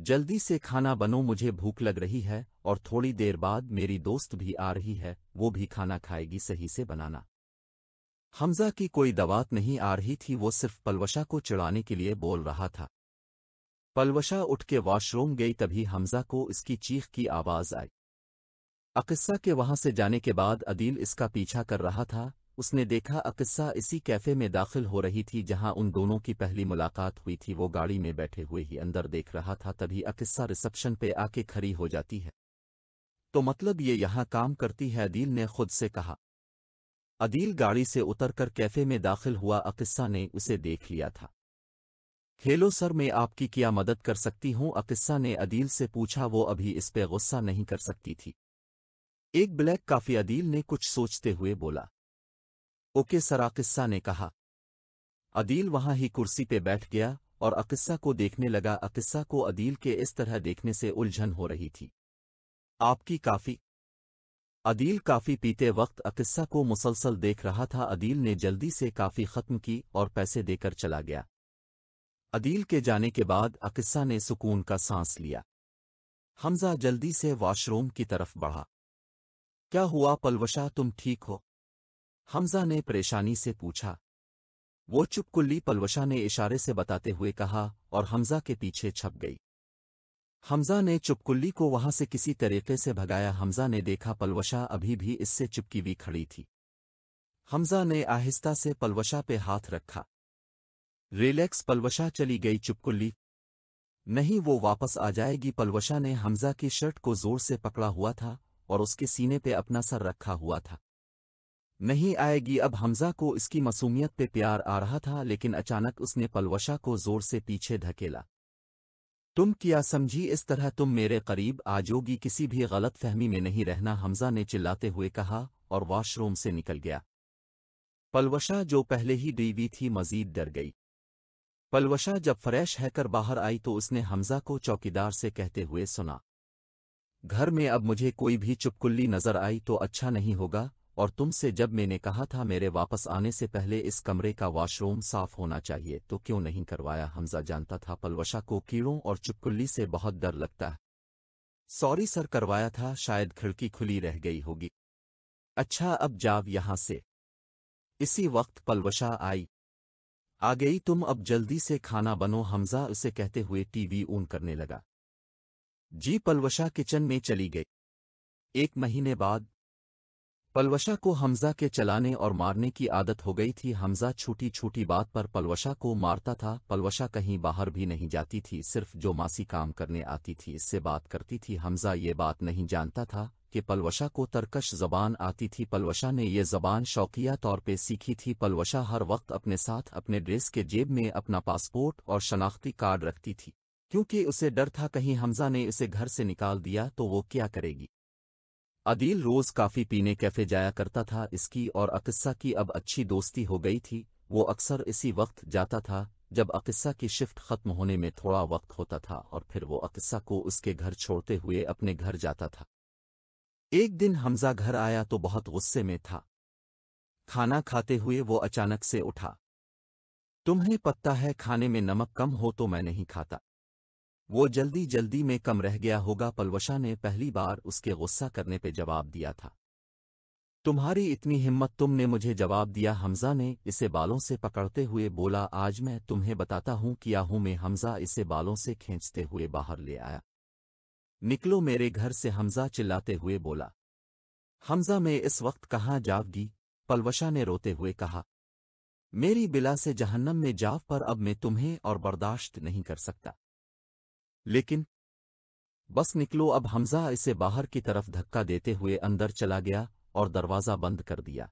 जल्दी से खाना बनो मुझे भूख लग रही है और थोड़ी देर बाद मेरी दोस्त भी आ रही है वो भी खाना खाएगी सही से बनाना हमजा की कोई दवात नहीं आ रही थी वो सिर्फ पलवशा को चिड़ाने के लिए बोल रहा था पलवशा उठ के वॉशरूम गई तभी हमजा को इसकी चीख की आवाज़ आई अकिस्सा के वहां से जाने के बाद अदील इसका पीछा कर रहा था उसने देखा अकस्सा इसी कैफे में दाखिल हो रही थी जहां उन दोनों की पहली मुलाकात हुई थी वो गाड़ी में बैठे हुए ही अंदर देख रहा था तभी अकस्सा रिसेप्शन पे आके खड़ी हो जाती है तो मतलब ये यहां काम करती है अदील ने खुद से कहा अदील गाड़ी से उतरकर कैफे में दाखिल हुआ अकिस्सा ने उसे देख लिया था हेलो सर मैं आपकी क्या मदद कर सकती हूं अकिस्सा ने अदील से पूछा वो अभी इस पे गुस्सा नहीं कर सकती थी एक ब्लैक काफी अदील ने कुछ सोचते हुए बोला ओके सरा किस्सा ने कहा अदील वहां ही कुर्सी पे बैठ गया और अकिस्सा को देखने लगा अकिस्सा को अदील के इस तरह देखने से उलझन हो रही थी आपकी काफी अदील काफी पीते वक्त अकिस्सा को मुसलसल देख रहा था अदील ने जल्दी से काफी खत्म की और पैसे देकर चला गया अदील के जाने के बाद अकिस्सा ने सुकून का सांस लिया हमजा जल्दी से वॉशरूम की तरफ बढ़ा क्या हुआ पलवशा तुम ठीक हो हमजा ने परेशानी से पूछा वो चुपकुल्ली पलवशा ने इशारे से बताते हुए कहा और हमजा के पीछे छप गई हमजा ने चुपकुल्ली को वहां से किसी तरीके से भगाया हमजा ने देखा पलवशा अभी भी इससे चिपकी हुई खड़ी थी हमजा ने आहिस्ता से पलवशा पे हाथ रखा रिलैक्स पलवशा चली गई चुपकुल्ली नहीं वो वापस आ जाएगी पलवशा ने हमजा की शर्ट को जोर से पकड़ा हुआ था और उसके सीने पे अपना सर रखा हुआ था नहीं आएगी अब हमजा को इसकी मसूमियत पे प्यार आ रहा था लेकिन अचानक उसने पलवशा को जोर से पीछे धकेला तुम क्या समझी इस तरह तुम मेरे करीब आ किसी भी गलत फहमी में नहीं रहना हमजा ने चिल्लाते हुए कहा और वॉशरूम से निकल गया पलवशा जो पहले ही डीवी थी मजीद डर गई पलवशा जब फ्रेश हैकर बाहर आई तो उसने हमजा को चौकीदार से कहते हुए सुना घर में अब मुझे कोई भी चुपकुल्ली नजर आई तो अच्छा नहीं होगा और तुमसे जब मैंने कहा था मेरे वापस आने से पहले इस कमरे का वॉशरूम साफ होना चाहिए तो क्यों नहीं करवाया हमजा जानता था पलवशा को कीड़ों और चुपकुल्ली से बहुत डर लगता है सॉरी सर करवाया था शायद खिड़की खुली रह गई होगी अच्छा अब जाव यहां से इसी वक्त पलवशा आई आ गई तुम अब जल्दी से खाना बनो हमजा उसे कहते हुए टीवी ऊन करने लगा जी पलवशा किचन में चली गई एक महीने बाद पलवशा को हमजा के चलाने और मारने की आदत हो गई थी हमजा छोटी छोटी बात पर पलवशा को मारता था पलवशा कहीं बाहर भी नहीं जाती थी सिर्फ जो मासी काम करने आती थी इससे बात करती थी हमजा ये बात नहीं जानता था कि पलवशा को तर्कश जबान आती थी पलवशा ने ये जबान शौकिया तौर पे सीखी थी पलवशा हर वक्त अपने साथ अपने ड्रेस के जेब में अपना पासपोर्ट और शनाख्ती कार्ड रखती थी क्योंकि उसे डर था कहीं हमजा ने उसे घर से निकाल दिया तो वो क्या करेगी अदील रोज काफ़ी पीने कैफे जाया करता था इसकी और अकिस्सा की अब अच्छी दोस्ती हो गई थी वो अक्सर इसी वक्त जाता था जब अकस्सा की शिफ्ट खत्म होने में थोड़ा वक्त होता था और फिर वो अकस्सा को उसके घर छोड़ते हुए अपने घर जाता था एक दिन हमजा घर आया तो बहुत गुस्से में था खाना खाते हुए वो अचानक से उठा तुम्हें पता है खाने में नमक कम हो तो मैं नहीं खाता वो जल्दी जल्दी में कम रह गया होगा पलवशा ने पहली बार उसके गुस्सा करने पे जवाब दिया था तुम्हारी इतनी हिम्मत तुमने मुझे जवाब दिया हमजा ने इसे बालों से पकड़ते हुए बोला आज मैं तुम्हें बताता हूँ कि हूँ मैं हमजा इसे बालों से खींचते हुए बाहर ले आया निकलो मेरे घर से हमजा चिल्लाते हुए बोला हमजा मैं इस वक्त कहाँ जावगी पलवशा ने रोते हुए कहा मेरी बिला से जहन्नम में जाव पर अब मैं तुम्हें और बर्दाश्त नहीं कर सकता लेकिन बस निकलो अब हमजा इसे बाहर की तरफ धक्का देते हुए अंदर चला गया और दरवाज़ा बंद कर दिया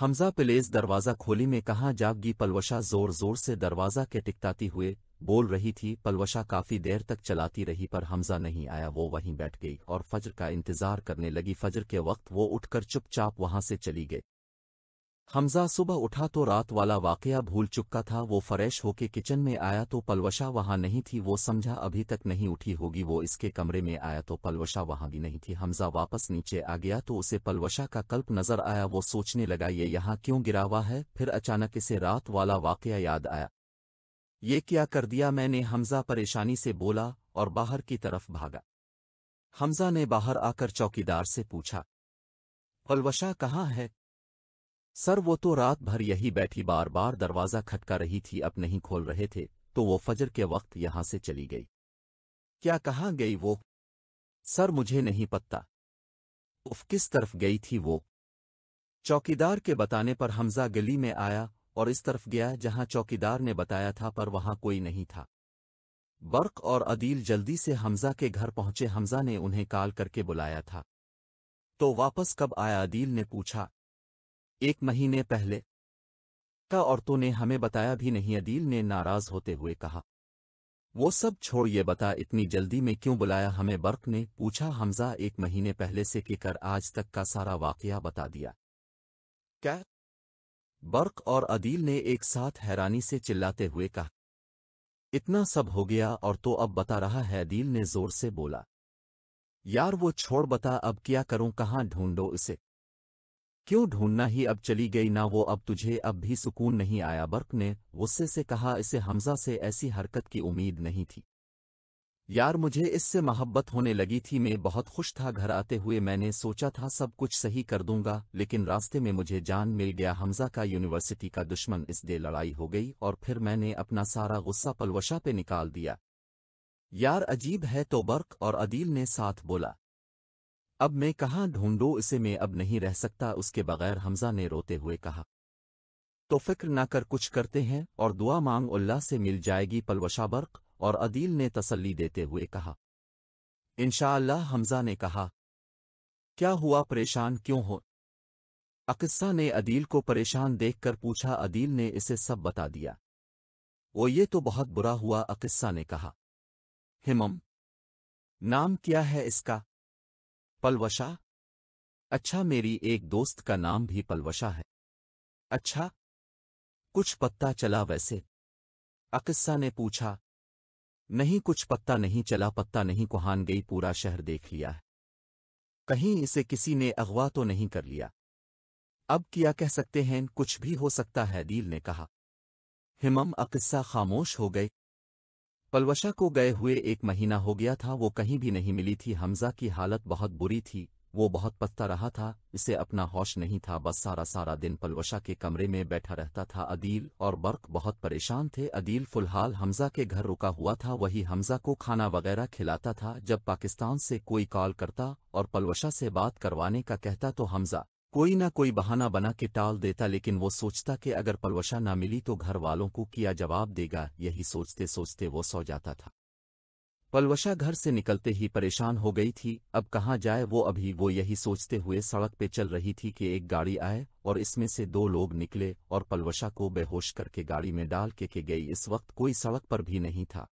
हमजा पिलेज दरवाज़ा खोली में कहाँ जागगी पलवशा जोर जोर से दरवाज़ा के टिकताती हुए बोल रही थी पलवशा काफ़ी देर तक चलाती रही पर हमजा नहीं आया वो वहीं बैठ गई और फजर का इंतज़ार करने लगी फजर के वक्त वो उठकर चुपचाप वहां से चली गई हमजा सुबह उठा तो रात वाला वाकया भूल चुका था वो फरेश होके किचन में आया तो पलवशा वहाँ नहीं थी वो समझा अभी तक नहीं उठी होगी वो इसके कमरे में आया तो पलवशा वहां भी नहीं थी हमजा वापस नीचे आ गया तो उसे पलवशा का कल्प नजर आया वो सोचने लगा ये यहाँ क्यों गिरा हुआ है फिर अचानक इसे रात वाला वाकया याद आया ये क्या कर दिया मैंने हमजा परेशानी से बोला और बाहर की तरफ भागा हमजा ने बाहर आकर चौकीदार से पूछा पलवशा कहाँ है सर वो तो रात भर यही बैठी बार बार दरवाज़ा खटका रही थी अब नहीं खोल रहे थे तो वो फजर के वक्त यहां से चली गई क्या कहाँ गई वो सर मुझे नहीं पता उफ किस तरफ गई थी वो चौकीदार के बताने पर हमजा गली में आया और इस तरफ गया जहां चौकीदार ने बताया था पर वहां कोई नहीं था बर्क और अदील जल्दी से हमजा के घर पहुंचे हमजा ने उन्हें काल करके बुलाया था तो वापस कब आया अदील ने पूछा एक महीने पहले का औरतों ने हमें बताया भी नहीं अदील ने नाराज होते हुए कहा वो सब छोड़ ये बता इतनी जल्दी में क्यों बुलाया हमें बर्क ने पूछा हमजा एक महीने पहले से केकर आज तक का सारा वाकया बता दिया क्या बर्क और अदील ने एक साथ हैरानी से चिल्लाते हुए कहा इतना सब हो गया और तो अब बता रहा है अदील ने जोर से बोला यार वो छोड़ बता अब क्या करूं कहाँ ढूंढो इसे क्यों ढूंढना ही अब चली गई ना वो अब तुझे अब भी सुकून नहीं आया बर्क ने गुस्से से कहा इसे हमजा से ऐसी हरकत की उम्मीद नहीं थी यार मुझे इससे मोहब्बत होने लगी थी मैं बहुत खुश था घर आते हुए मैंने सोचा था सब कुछ सही कर दूंगा लेकिन रास्ते में मुझे जान मिल गया हमजा का यूनिवर्सिटी का दुश्मन इस दे लड़ाई हो गई और फिर मैंने अपना सारा गुस्सा पलवशा पे निकाल दिया यार अजीब है तो बर्क और अदील ने साथ बोला अब मैं कहाँ ढूंढो इसे मैं अब नहीं रह सकता उसके बगैर हमजा ने रोते हुए कहा तो फिक्र ना कर कुछ करते हैं और दुआ मांग उल्लाह से मिल जाएगी पलवशा बर्क और अदील ने तसल्ली देते हुए कहा इनशाला हमजा ने कहा क्या हुआ परेशान क्यों हो अकस्सा ने अदील को परेशान देखकर पूछा अदील ने इसे सब बता दिया वो ये तो बहुत बुरा हुआ अकिस्सा ने कहा हिमम नाम क्या है इसका पलवशा अच्छा मेरी एक दोस्त का नाम भी पलवशा है अच्छा कुछ पत्ता चला वैसे अकस्सा ने पूछा नहीं कुछ पत्ता नहीं चला पत्ता नहीं कुहान गई पूरा शहर देख लिया है कहीं इसे किसी ने अगवा तो नहीं कर लिया अब क्या कह सकते हैं कुछ भी हो सकता है दील ने कहा हिमम अकस्सा खामोश हो गए पलवशा को गए हुए एक महीना हो गया था वो कहीं भी नहीं मिली थी हमजा की हालत बहुत बुरी थी वो बहुत पत्ता रहा था इसे अपना होश नहीं था बस सारा सारा दिन पलवशा के कमरे में बैठा रहता था अदील और बर्क बहुत परेशान थे अदील फिलहाल हमजा के घर रुका हुआ था वही हमजा को खाना वगैरह खिलाता था जब पाकिस्तान से कोई कॉल करता और पलवशा से बात करवाने का कहता तो हमजा कोई ना कोई बहाना बना के टाल देता लेकिन वो सोचता कि अगर पलवशा ना मिली तो घर वालों को किया जवाब देगा यही सोचते सोचते वो सो जाता था पलवशा घर से निकलते ही परेशान हो गई थी अब कहाँ जाए वो अभी वो यही सोचते हुए सड़क पे चल रही थी कि एक गाड़ी आए और इसमें से दो लोग निकले और पलवशा को बेहोश करके गाड़ी में डाल के, के गई इस वक्त कोई सड़क पर भी नहीं था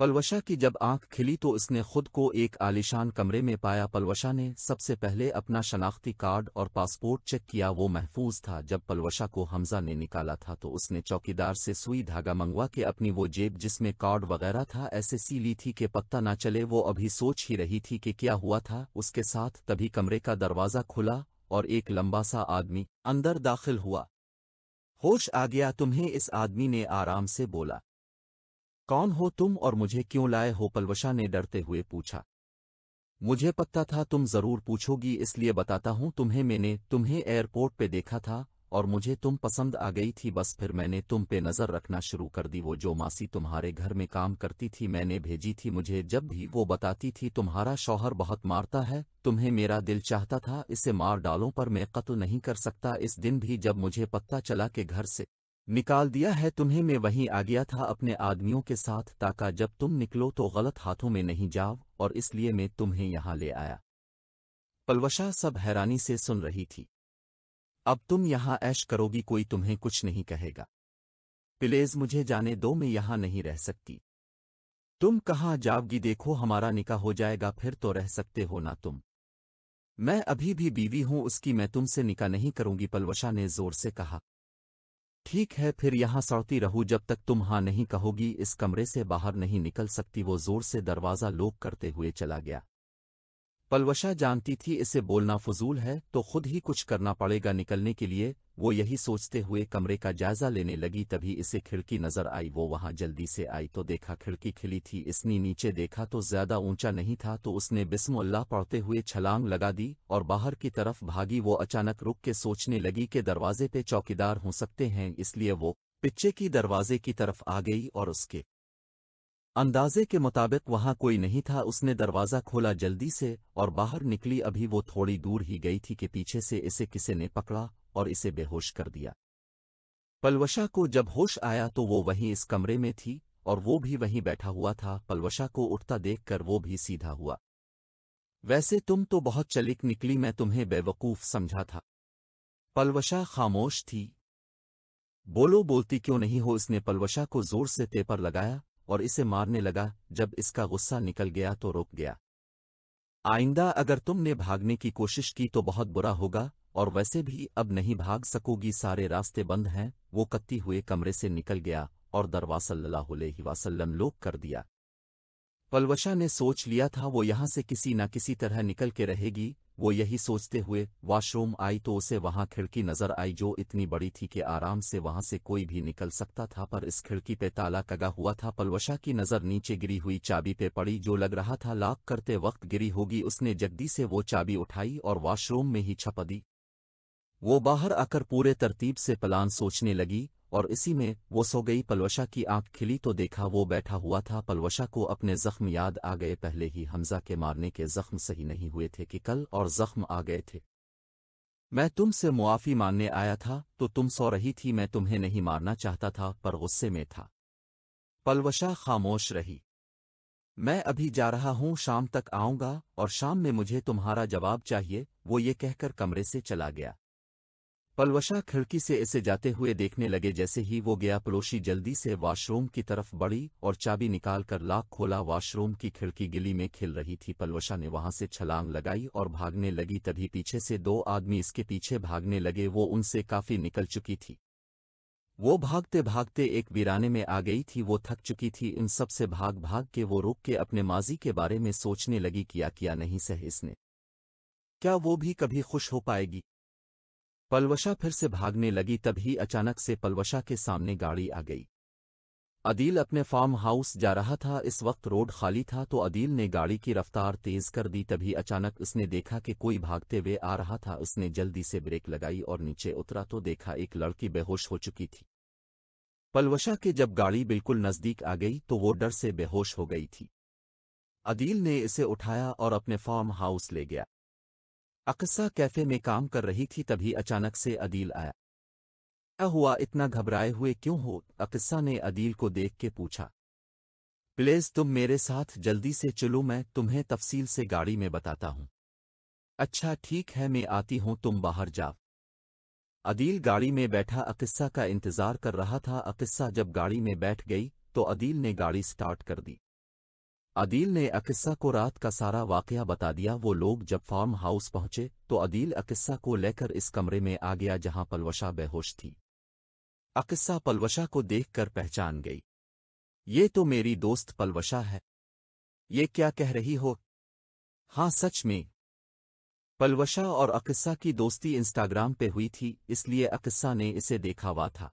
पलवशा की जब आंख खिली तो उसने खुद को एक आलिशान कमरे में पाया पलवशा ने सबसे पहले अपना शनाख्ती कार्ड और पासपोर्ट चेक किया वो महफूज था जब पलवशा को हमजा ने निकाला था तो उसने चौकीदार से सुई धागा मंगवा के अपनी वो जेब जिसमें कार्ड वगैरह था ऐसे सी ली थी कि पत्ता ना चले वो अभी सोच ही रही थी कि क्या हुआ था उसके साथ तभी कमरे का दरवाज़ा खुला और एक लंबा सा आदमी अंदर दाखिल हुआ होश आ गया तुम्हें इस आदमी ने आराम से बोला कौन हो तुम और मुझे क्यों लाए हो पलवशा ने डरते हुए पूछा मुझे पता था तुम जरूर पूछोगी इसलिए बताता हूँ तुम्हें मैंने तुम्हें एयरपोर्ट पे देखा था और मुझे तुम पसंद आ गई थी बस फिर मैंने तुम पे नज़र रखना शुरू कर दी वो जो मासी तुम्हारे घर में काम करती थी मैंने भेजी थी मुझे जब भी वो बताती थी तुम्हारा शौहर बहुत मारता है तुम्हें मेरा दिल चाहता था इसे मार डालो पर मैं कत्ल नहीं कर सकता इस दिन भी जब मुझे पता चला कि घर से निकाल दिया है तुम्हें मैं वहीं आ गया था अपने आदमियों के साथ ताका जब तुम निकलो तो गलत हाथों में नहीं जाओ और इसलिए मैं तुम्हें यहां ले आया पलवशा सब हैरानी से सुन रही थी अब तुम यहां ऐश करोगी कोई तुम्हें कुछ नहीं कहेगा प्लेज मुझे जाने दो मैं यहाँ नहीं रह सकती तुम कहाँ जाओगी देखो हमारा निकाह हो जाएगा फिर तो रह सकते हो ना तुम मैं अभी भी बीवी हूं उसकी मैं तुमसे निकाह नहीं करूंगी पलवशा ने जोर से कहा ठीक है फिर यहाँ सड़ती रहू जब तक तुम हां नहीं कहोगी इस कमरे से बाहर नहीं निकल सकती वो जोर से दरवाज़ा लोक करते हुए चला गया पलवशा जानती थी इसे बोलना फजूल है तो खुद ही कुछ करना पड़ेगा निकलने के लिए वो यही सोचते हुए कमरे का जायजा लेने लगी तभी इसे खिड़की नजर आई वो वहां जल्दी से आई तो देखा खिड़की खिली थी इसने नीचे देखा तो ज्यादा ऊंचा नहीं था तो उसने बिस्मुल्लाह पढ़ते हुए छलांग लगा दी और बाहर की तरफ भागी वो अचानक रुक के सोचने लगी कि दरवाजे पे चौकीदार हो सकते हैं इसलिए वो पिच्चे की दरवाजे की तरफ आ गई और उसके अंदाजे के मुताबिक वहां कोई नहीं था उसने दरवाज़ा खोला जल्दी से और बाहर निकली अभी वो थोड़ी दूर ही गई थी कि पीछे से इसे किसी ने पकड़ा और इसे बेहोश कर दिया पलवशा को जब होश आया तो वो वहीं इस कमरे में थी और वो भी वहीं बैठा हुआ था पलवशा को उठता देखकर वो भी सीधा हुआ वैसे तुम तो बहुत चलिक निकली मैं तुम्हें बेवकूफ समझा था पलवशा खामोश थी बोलो बोलती क्यों नहीं हो इसने पलवशा को जोर से तेपर लगाया और इसे मारने लगा जब इसका गुस्सा निकल गया तो रुक गया आइंदा अगर तुमने भागने की कोशिश की तो बहुत बुरा होगा और वैसे भी अब नहीं भाग सकोगी सारे रास्ते बंद हैं वो कत्ती हुए कमरे से निकल गया और दरवासल्लाह वसल्लम लोक कर दिया पलवशा ने सोच लिया था वो यहां से किसी न किसी तरह निकल के रहेगी वो यही सोचते हुए वॉशरूम आई तो उसे वहाँ खिड़की नजर आई जो इतनी बड़ी थी कि आराम से वहां से कोई भी निकल सकता था पर इस खिड़की पे ताला कगा हुआ था पलवशा की नज़र नीचे गिरी हुई चाबी पे पड़ी जो लग रहा था लाक करते वक्त गिरी होगी उसने जल्दी से वो चाबी उठाई और वॉशरूम में ही छप दी वो बाहर आकर पूरे तरतीब से पलान सोचने लगी और इसी में वो सो गई पलवशा की आंख खिली तो देखा वो बैठा हुआ था पलवशा को अपने जख्म याद आ गए पहले ही हमजा के मारने के जख्म सही नहीं हुए थे कि कल और जख्म आ गए थे मैं तुमसे मुआफ़ी मांगने आया था तो तुम सो रही थी मैं तुम्हें नहीं मारना चाहता था पर गुस्से में था पलवशा खामोश रही मैं अभी जा रहा हूँ शाम तक आऊँगा और शाम में मुझे तुम्हारा जवाब चाहिए वो ये कहकर कमरे से चला गया पलवशा खिड़की से इसे जाते हुए देखने लगे जैसे ही वो गया पड़ोशी जल्दी से वॉशरूम की तरफ बढ़ी और चाबी निकालकर लाख खोला वॉशरूम की खिड़की गिली में खिल रही थी पलवशा ने वहां से छलांग लगाई और भागने लगी तभी पीछे से दो आदमी इसके पीछे भागने लगे वो उनसे काफी निकल चुकी थी वो भागते भागते एक वीराने में आ गई थी वो थक चुकी थी इन सबसे भाग भाग के वो रुक के अपने माजी के बारे में सोचने लगी किया किया नहीं सह इसने क्या वो भी कभी खुश हो पाएगी पलवशा फिर से भागने लगी तभी अचानक से पलवशा के सामने गाड़ी आ गई अदील अपने फार्म हाउस जा रहा था इस वक्त रोड खाली था तो अदील ने गाड़ी की रफ्तार तेज कर दी तभी अचानक उसने देखा कि कोई भागते हुए आ रहा था उसने जल्दी से ब्रेक लगाई और नीचे उतरा तो देखा एक लड़की बेहोश हो चुकी थी पलवशा के जब गाड़ी बिल्कुल नज़दीक आ गई तो वो डर से बेहोश हो गई थी अदील ने इसे उठाया और अपने फार्म हाउस ले गया अकस्सा कैफे में काम कर रही थी तभी अचानक से अदील आया क्या हुआ इतना घबराए हुए क्यों हो अकस्सा ने अदील को देख के पूछा प्लीज तुम मेरे साथ जल्दी से चलो मैं तुम्हें तफसील से गाड़ी में बताता हूँ अच्छा ठीक है मैं आती हूं तुम बाहर जाओ अदील गाड़ी में बैठा अकिस्सा का इंतजार कर रहा था अकिस्सा जब गाड़ी में बैठ गई तो अदील ने गाड़ी स्टार्ट कर दी अदील ने अकिस्सा को रात का सारा वाकया बता दिया वो लोग जब फार्म हाउस पहुंचे तो अदील अकिस्सा को लेकर इस कमरे में आ गया जहां पलवशा बेहोश थी अकिस्सा पलवशा को देखकर पहचान गई ये तो मेरी दोस्त पलवशा है ये क्या कह रही हो हाँ सच में पलवशा और अकिस्सा की दोस्ती इंस्टाग्राम पे हुई थी इसलिए अकिस्सा ने इसे देखा हुआ था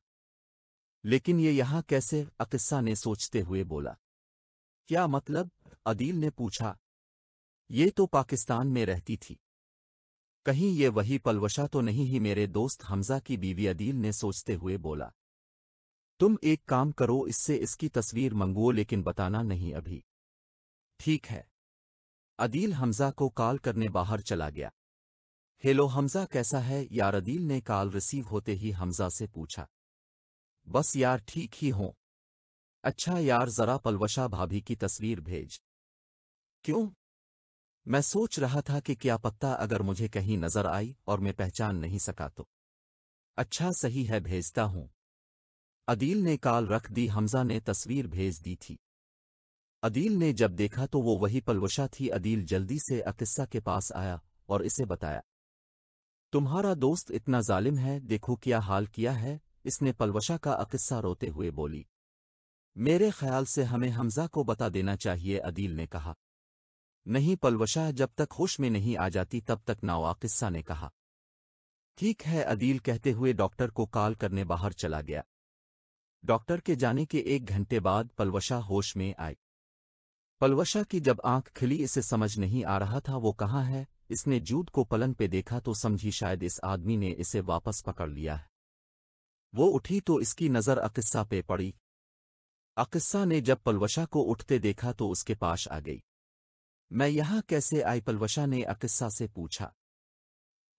लेकिन ये यहां कैसे अकिस्सा ने सोचते हुए बोला क्या मतलब अदील ने पूछा ये तो पाकिस्तान में रहती थी कहीं ये वही पलवशा तो नहीं ही मेरे दोस्त हमजा की बीवी अदील ने सोचते हुए बोला तुम एक काम करो इससे इसकी तस्वीर मंगवो लेकिन बताना नहीं अभी ठीक है अदील हमजा को कॉल करने बाहर चला गया हेलो हमजा कैसा है यार अदील ने कॉल रिसीव होते ही हमजा से पूछा बस यार ठीक ही हों अच्छा यार जरा पलवशा भाभी की तस्वीर भेज क्यों मैं सोच रहा था कि क्या पत्ता अगर मुझे कहीं नजर आई और मैं पहचान नहीं सका तो अच्छा सही है भेजता हूं अदील ने काल रख दी हमजा ने तस्वीर भेज दी थी अदील ने जब देखा तो वो वही पलवशा थी अदील जल्दी से अकिस्सा के पास आया और इसे बताया तुम्हारा दोस्त इतना जालिम है देखो क्या हाल किया है इसने पलवशा का अकिस्सा रोते हुए बोली मेरे ख्याल से हमें हमजा को बता देना चाहिए अदील ने कहा नहीं पलवशाह जब तक होश में नहीं आ जाती तब तक नावा किस्सा ने कहा ठीक है अदील कहते हुए डॉक्टर को कॉल करने बाहर चला गया डॉक्टर के जाने के एक घंटे बाद पलवशा होश में आई पलवशा की जब आंख खिली इसे समझ नहीं आ रहा था वो कहाँ है इसने जूद को पलंग पे देखा तो समझी शायद इस आदमी ने इसे वापस पकड़ लिया है वो उठी तो इसकी नज़र अकिस्सा पे पड़ी अकस्सा ने जब पलवशा को उठते देखा तो उसके पास आ गई मैं यहां कैसे आई पलवशा ने अकस्सा से पूछा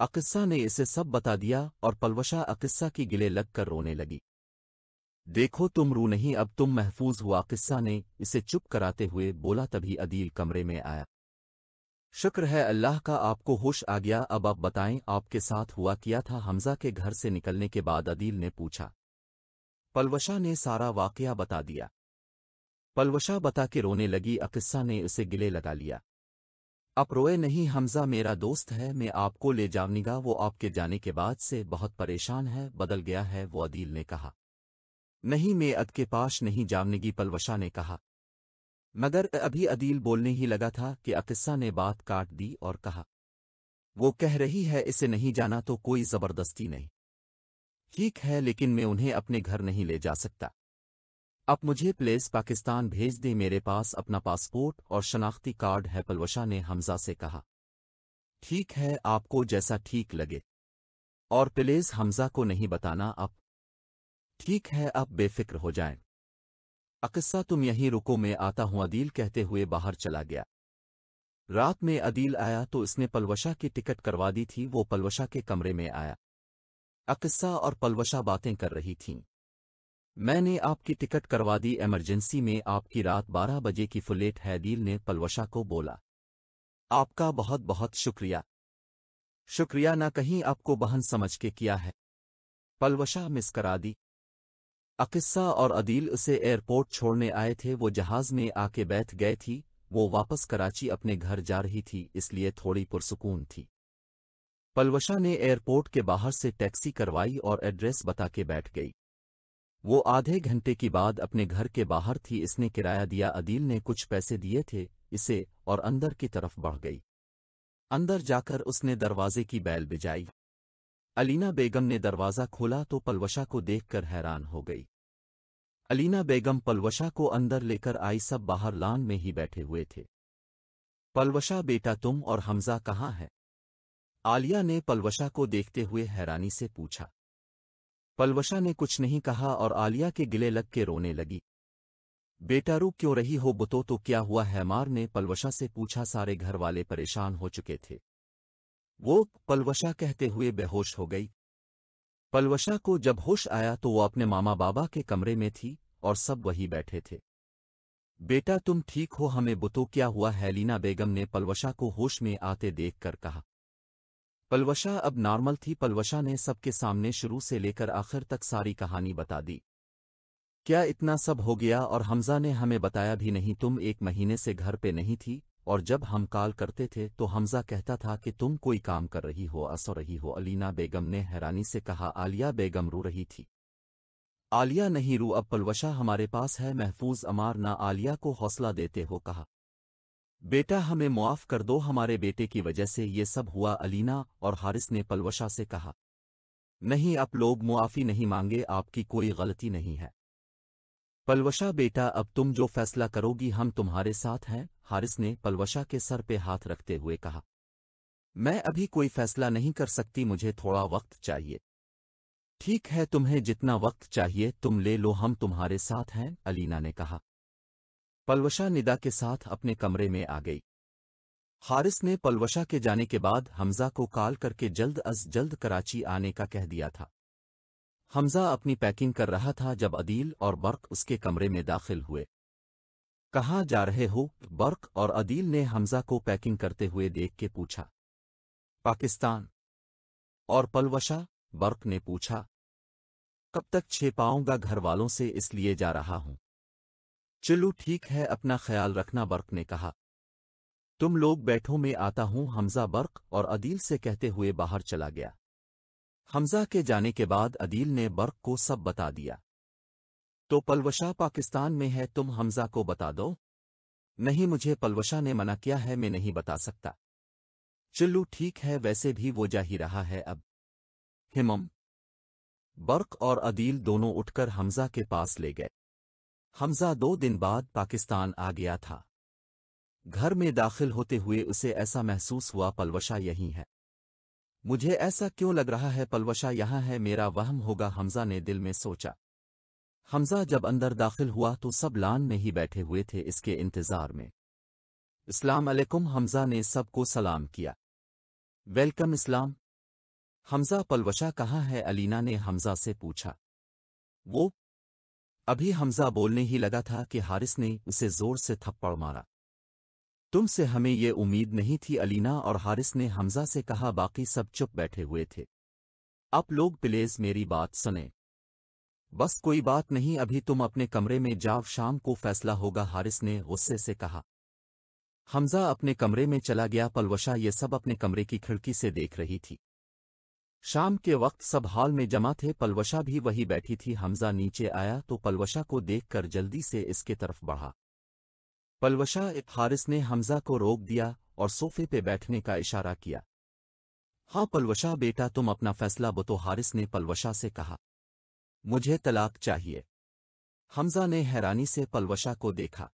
अकस्सा ने इसे सब बता दिया और पलवशा अकस्सा की गिले लगकर रोने लगी देखो तुम रू नहीं अब तुम महफूज हुआ किस्सा ने इसे चुप कराते हुए बोला तभी अदील कमरे में आया शुक्र है अल्लाह का आपको होश आ गया अब आप बताएं आपके साथ हुआ किया था हमजा के घर से निकलने के बाद अदील ने पूछा पलवशा ने सारा वाकया बता दिया पलवशा बता के रोने लगी अकिस्सा ने उसे गिले लगा लिया आप रोए नहीं हमजा मेरा दोस्त है मैं आपको ले जाऊंगा वो आपके जाने के बाद से बहुत परेशान है बदल गया है वो अदील ने कहा नहीं मैं अद के पास नहीं जामनेगी पलवशा ने कहा मगर अभी अदील बोलने ही लगा था कि अकिस्सा ने बात काट दी और कहा वो कह रही है इसे नहीं जाना तो कोई जबरदस्ती नहीं ठीक है लेकिन मैं उन्हें अपने घर नहीं ले जा सकता अब मुझे प्लेस पाकिस्तान भेज दे मेरे पास अपना पासपोर्ट और शनाख्ती कार्ड है पलवशा ने हमजा से कहा ठीक है आपको जैसा ठीक लगे और प्लेस हमजा को नहीं बताना अब ठीक है अब बेफिक्र हो जाए अकस्सा तुम यहीं रुको मैं आता हूं अदील कहते हुए बाहर चला गया रात में अदील आया तो इसने पलवशा की टिकट करवा दी थी वो पलवशा के कमरे में आया अकस्सा और पलवशा बातें कर रही थीं मैंने आपकी टिकट करवा दी इमरजेंसी में आपकी रात 12 बजे की फुलेट हैदील ने पलवशा को बोला आपका बहुत बहुत शुक्रिया शुक्रिया ना कहीं आपको बहन समझ के किया है पलवशा मिस करा दी अकिस्सा और अदील उसे एयरपोर्ट छोड़ने आए थे वो जहाज में आके बैठ गए थी वो वापस कराची अपने घर जा रही थी इसलिए थोड़ी पुरसकून थी पलवशा ने एयरपोर्ट के बाहर से टैक्सी करवाई और एड्रेस बता के बैठ गई वो आधे घंटे की बाद अपने घर के बाहर थी इसने किराया दिया अदील ने कुछ पैसे दिए थे इसे और अंदर की तरफ बढ़ गई अंदर जाकर उसने दरवाजे की बैल बिजाई अलीना बेगम ने दरवाज़ा खोला तो पलवशा को देखकर हैरान हो गई अलीना बेगम पलवशा को अंदर लेकर आई सब बाहर लान में ही बैठे हुए थे पलवशा बेटा तुम और हमजा कहाँ है आलिया ने पलवशा को देखते हुए हैरानी से पूछा पलवशा ने कुछ नहीं कहा और आलिया के गिले लग के रोने लगी बेटा रू क्यों रही हो बुतो तो क्या हुआ हैमार ने पलवशा से पूछा सारे घर वाले परेशान हो चुके थे वो पलवशा कहते हुए बेहोश हो गई पलवशा को जब होश आया तो वो अपने मामा बाबा के कमरे में थी और सब वही बैठे थे बेटा तुम ठीक हो हमें बुतो क्या हुआ हैलीना बेगम ने पलवशा को होश में आते देख कर कहा पलवशा अब नॉर्मल थी पलवशा ने सबके सामने शुरू से लेकर आखिर तक सारी कहानी बता दी क्या इतना सब हो गया और हमजा ने हमें बताया भी नहीं तुम एक महीने से घर पे नहीं थी और जब हम कॉल करते थे तो हमजा कहता था कि तुम कोई काम कर रही हो असो रही हो अलीना बेगम ने हैरानी से कहा आलिया बेगम रो रही थी आलिया नहीं रू अब पलवशा हमारे पास है महफूज अमार ना आलिया को हौसला देते हो कहा बेटा हमें मुआफ कर दो हमारे बेटे की वजह से ये सब हुआ अलीना और हारिस ने पलवशा से कहा नहीं आप लोग मुआफ़ी नहीं मांगे आपकी कोई गलती नहीं है पलवशा बेटा अब तुम जो फैसला करोगी हम तुम्हारे साथ हैं हारिस ने पलवशा के सर पे हाथ रखते हुए कहा मैं अभी कोई फैसला नहीं कर सकती मुझे थोड़ा वक्त चाहिए ठीक है तुम्हें जितना वक्त चाहिए तुम ले लो हम तुम्हारे साथ हैं अलीना ने कहा पलवशा निदा के साथ अपने कमरे में आ गई हारिस ने पलवशा के जाने के बाद हमजा को कॉल करके जल्द अज जल्द कराची आने का कह दिया था हमजा अपनी पैकिंग कर रहा था जब अदील और बर्क उसके कमरे में दाखिल हुए कहाँ जा रहे हो बर्क और अदील ने हमजा को पैकिंग करते हुए देख के पूछा पाकिस्तान और पलवशा बर्क ने पूछा कब तक छेपाऊंगा घर वालों से इसलिए जा रहा हूं चलो ठीक है अपना ख्याल रखना बर्क ने कहा तुम लोग बैठो मैं आता हूं हमजा बर्क और अदील से कहते हुए बाहर चला गया हमजा के जाने के बाद अदील ने बर्क को सब बता दिया तो पलवशा पाकिस्तान में है तुम हमजा को बता दो नहीं मुझे पलवशा ने मना किया है मैं नहीं बता सकता चिल्लू ठीक है वैसे भी वो जा ही रहा है अब हिमम बर्क और अदील दोनों उठकर हमजा के पास ले गए हमजा दो दिन बाद पाकिस्तान आ गया था घर में दाखिल होते हुए उसे ऐसा महसूस हुआ पलवशा यहीं है मुझे ऐसा क्यों लग रहा है पलवशा यहाँ है मेरा वहम होगा हमजा ने दिल में सोचा हमजा जब अंदर दाखिल हुआ तो सब लान में ही बैठे हुए थे इसके इंतजार में इस्लाम अलैकुम हमजा ने सबको सलाम किया वेलकम इस्लाम हमजा पलवशा कहाँ है अलीना ने हमजा से पूछा वो अभी हमजा बोलने ही लगा था कि हारिस ने उसे जोर से थप्पड़ मारा तुमसे हमें ये उम्मीद नहीं थी अलीना और हारिस ने हमजा से कहा बाकी सब चुप बैठे हुए थे आप लोग प्लेज मेरी बात सुने बस कोई बात नहीं अभी तुम अपने कमरे में जाओ शाम को फैसला होगा हारिस ने गुस्से से कहा हमजा अपने कमरे में चला गया पलवशा ये सब अपने कमरे की खिड़की से देख रही थी शाम के वक्त सब हॉल में जमा थे पलवशा भी वही बैठी थी हमजा नीचे आया तो पलवशा को देखकर जल्दी से इसके तरफ बढ़ा पलवशा एक हारिस ने हमजा को रोक दिया और सोफे पे बैठने का इशारा किया हाँ पलवशा बेटा तुम अपना फैसला बतो हारिस ने पलवशा से कहा मुझे तलाक चाहिए हमजा ने हैरानी से पलवशा को देखा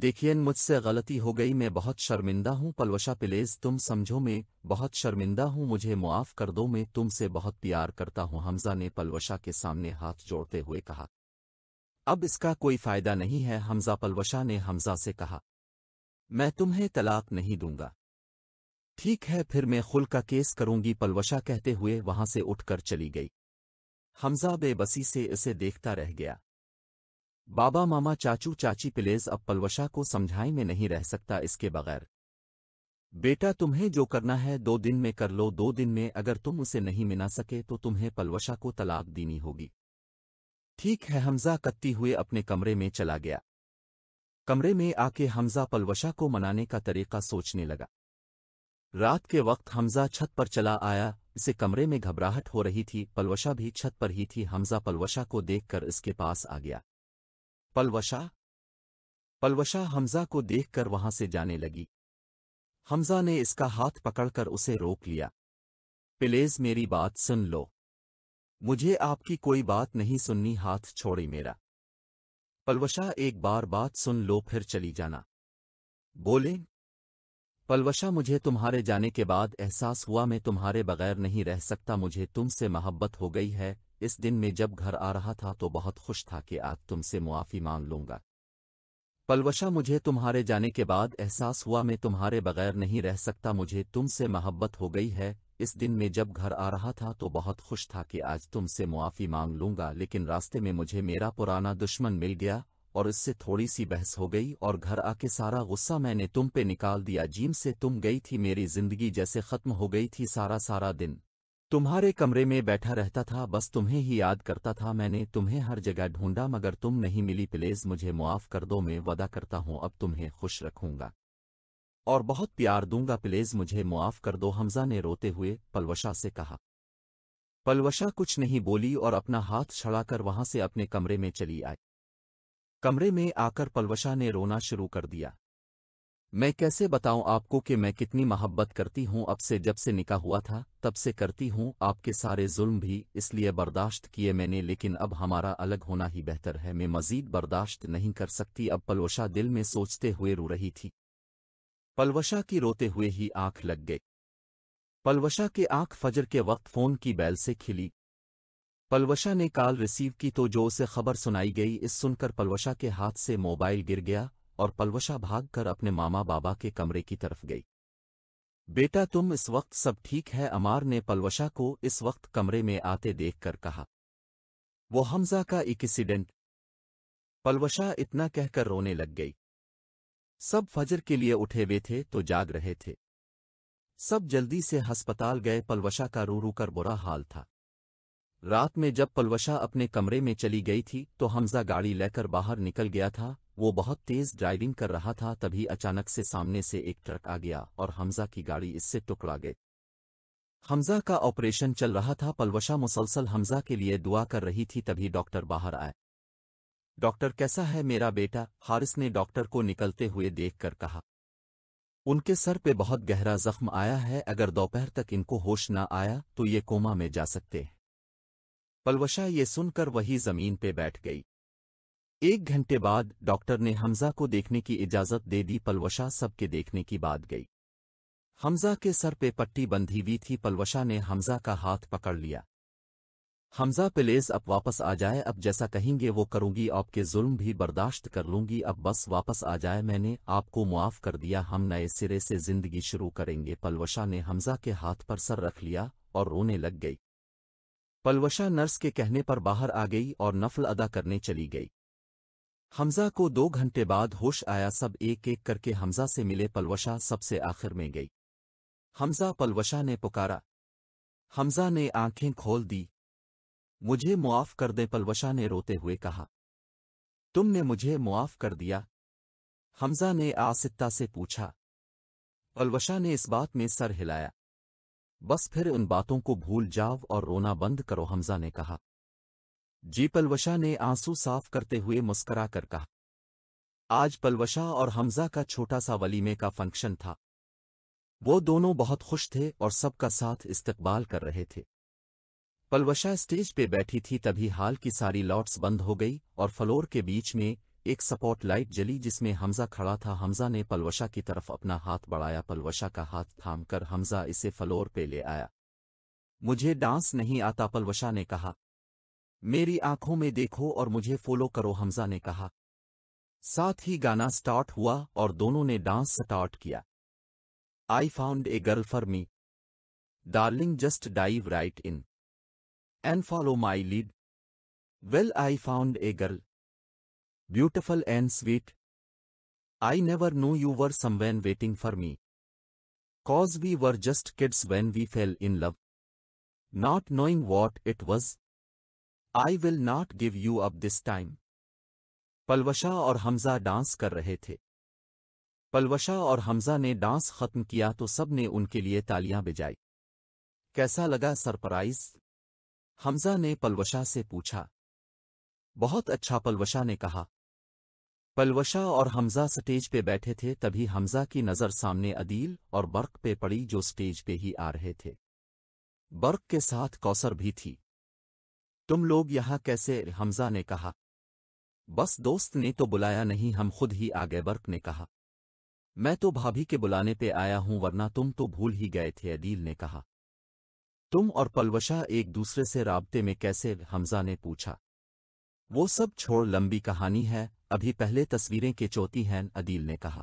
देखिए मुझसे गलती हो गई मैं बहुत शर्मिंदा हूँ पलवशा प्लेज तुम समझो मैं बहुत शर्मिंदा हूँ मुझे मुआफ़ कर दो मैं तुमसे बहुत प्यार करता हूँ हमजा ने पलवशा के सामने हाथ जोड़ते हुए कहा अब इसका कोई फायदा नहीं है हमजा पलवशा ने हमजा से कहा मैं तुम्हें तलाक नहीं दूंगा ठीक है फिर मैं खुल का केस करूंगी पलवशा कहते हुए वहां से उठकर चली गई हमजा बेबसी से इसे देखता रह गया बाबा मामा चाचू चाची पिलेज अब पलवशा को समझाए में नहीं रह सकता इसके बगैर बेटा तुम्हें जो करना है दो दिन में कर लो दो दिन में अगर तुम उसे नहीं मिना सके तो तुम्हें पलवशा को तलाक देनी होगी ठीक है हमजा कत्ती हुए अपने कमरे में चला गया कमरे में आके हमजा पलवशा को मनाने का तरीका सोचने लगा रात के वक्त हमजा छत पर चला आया इसे कमरे में घबराहट हो रही थी पलवशा भी छत पर ही थी हमजा पलवशा को देखकर इसके पास आ गया पलवशा पलवशा हमजा को देखकर वहां से जाने लगी हमजा ने इसका हाथ पकड़कर उसे रोक लिया प्लेज मेरी बात सुन लो मुझे आपकी कोई बात नहीं सुननी हाथ छोड़ी मेरा पलवशा एक बार बात सुन लो फिर चली जाना बोले पलवशा मुझे तुम्हारे जाने के बाद एहसास हुआ मैं तुम्हारे बगैर नहीं रह सकता मुझे तुमसे मोहब्बत हो गई है इस दिन में जब घर आ रहा था तो बहुत खुश था कि आज तुमसे मुआफ़ी मांग लूंगा पलवशा मुझे तुम्हारे जाने के बाद एहसास हुआ मैं तुम्हारे बगैर नहीं रह सकता मुझे तुमसे मोहब्बत हो गई है इस दिन में जब घर आ रहा था तो बहुत खुश था कि आज तुमसे मुआफ़ी मांग लूंगा लेकिन रास्ते में मुझे मेरा पुराना दुश्मन मिल गया और इससे थोड़ी सी बहस हो गई और घर आके सारा गुस्सा मैंने तुम पे निकाल दिया जीम से तुम गई थी मेरी जिंदगी जैसे खत्म हो गई थी सारा सारा दिन तुम्हारे कमरे में बैठा रहता था बस तुम्हें ही याद करता था मैंने तुम्हें हर जगह ढूंढा मगर तुम नहीं मिली प्लेज मुझे मुआफ कर दो मैं वदा करता हूं अब तुम्हें खुश रखूंगा और बहुत प्यार दूंगा प्लेज मुझे मुआफ कर दो हमजा ने रोते हुए पलवशा से कहा पलवशा कुछ नहीं बोली और अपना हाथ छड़ाकर वहां से अपने कमरे में चली आई कमरे में आकर पलवशा ने रोना शुरू कर दिया मैं कैसे बताऊं आपको कि मैं कितनी मोहब्बत करती हूं अब से जब से निका हुआ था तब से करती हूं आपके सारे जुल्म भी इसलिए बर्दाश्त किए मैंने लेकिन अब हमारा अलग होना ही बेहतर है मैं मजीद बर्दाश्त नहीं कर सकती अब पलवशा दिल में सोचते हुए रो रही थी पलवशा की रोते हुए ही आंख लग गई पलवशा के आंख फजर के वक्त फोन की बैल से खिली पलवशा ने कॉल रिसीव की तो जो उसे खबर सुनाई गई इस सुनकर पलवशा के हाथ से मोबाइल गिर गया और पलवशा भागकर अपने मामा बाबा के कमरे की तरफ गई बेटा तुम इस वक्त सब ठीक है अमार ने पलवशा को इस वक्त कमरे में आते देखकर कहा वो हमजा का एक एक्सीडेंट पलवशा इतना कहकर रोने लग गई सब फजर के लिए उठे हुए थे तो जाग रहे थे सब जल्दी से हस्पताल गए पलवशा का रू रू कर बुरा हाल था रात में जब पलवशा अपने कमरे में चली गई थी तो हमजा गाड़ी लेकर बाहर निकल गया था वो बहुत तेज ड्राइविंग कर रहा था तभी अचानक से सामने से एक ट्रक आ गया और हमजा की गाड़ी इससे टुकड़ा गई हमजा का ऑपरेशन चल रहा था पलवशा मुसलसल हमजा के लिए दुआ कर रही थी तभी डॉक्टर बाहर आए डॉक्टर कैसा है मेरा बेटा हारिस ने डॉक्टर को निकलते हुए देखकर कहा उनके सर पे बहुत गहरा जख्म आया है अगर दोपहर तक इनको होश न आया तो ये कोमा में जा सकते हैं पलवशा ये सुनकर वही जमीन पे बैठ गई एक घंटे बाद डॉक्टर ने हमजा को देखने की इजाजत दे दी पलवशा सबके देखने की बात गई हमजा के सर पे पट्टी बंधी हुई थी पलवशा ने हमजा का हाथ पकड़ लिया हमजा प्लेज अब वापस आ जाए अब जैसा कहेंगे वो करूंगी आपके जुल्म भी बर्दाश्त कर लूंगी अब बस वापस आ जाए मैंने आपको मुआफ कर दिया हम नए सिरे से जिंदगी शुरू करेंगे पलवशा ने हमजा के हाथ पर सर रख लिया और रोने लग गई पलवशा नर्स के कहने पर बाहर आ गई और नफल अदा करने चली गई हमजा को दो घंटे बाद होश आया सब एक एक करके हमजा से मिले पलवशा सबसे आखिर में गई हमजा पलवशा ने पुकारा हमजा ने आंखें खोल दी मुझे मुआफ कर दे पलवशा ने रोते हुए कहा तुमने मुझे मुआफ कर दिया हमजा ने आसित्ता से पूछा पलवशा ने इस बात में सर हिलाया बस फिर उन बातों को भूल जाओ और रोना बंद करो हमजा ने कहा जी पलवशा ने आंसू साफ करते हुए मुस्करा कर कहा आज पलवशा और हमजा का छोटा सा वलीमे का फंक्शन था वो दोनों बहुत खुश थे और सबका साथ इस्तकबाल कर रहे थे पलवशा स्टेज पे बैठी थी तभी हाल की सारी लॉट्स बंद हो गई और फ्लोर के बीच में एक सपोर्ट लाइट जली जिसमें हमजा खड़ा था हमजा ने पलवशा की तरफ अपना हाथ बढ़ाया पलवशा का हाथ थाम कर हमजा इसे फ्लोर पे ले आया मुझे डांस नहीं आता पलवशा ने कहा मेरी आंखों में देखो और मुझे फॉलो करो हमजा ने कहा साथ ही गाना स्टार्ट हुआ और दोनों ने डांस स्टार्ट किया I found a girl for me darling just dive right in and follow my lead well I found a girl beautiful and sweet. I never knew you were someone waiting for me. Cause we were just kids when we fell in love. Not knowing what it was. I will not give you up this time. palwasha aur hamza dance kar rahe the Palwasha और हमजा ने dance खत्म किया तो सब ने उनके लिए तालियां बजाई कैसा लगा सरप्राइज हमजा ने पलवशा से पूछा बहुत अच्छा पलवशा ने कहा पलवशा और हमजा स्टेज पे बैठे थे तभी हमजा की नज़र सामने अदील और बर्क पे पड़ी जो स्टेज पे ही आ रहे थे बर्क के साथ कौसर भी थी तुम लोग यहां कैसे हमजा ने कहा बस दोस्त ने तो बुलाया नहीं हम खुद ही आ गए बर्क ने कहा मैं तो भाभी के बुलाने पे आया हूं वरना तुम तो भूल ही गए थे अदील ने कहा तुम और पलवशा एक दूसरे से राबते में कैसे हमजा ने पूछा वो सब छोड़ लंबी कहानी है अभी पहले तस्वीरें के चौथी हैं अदील ने कहा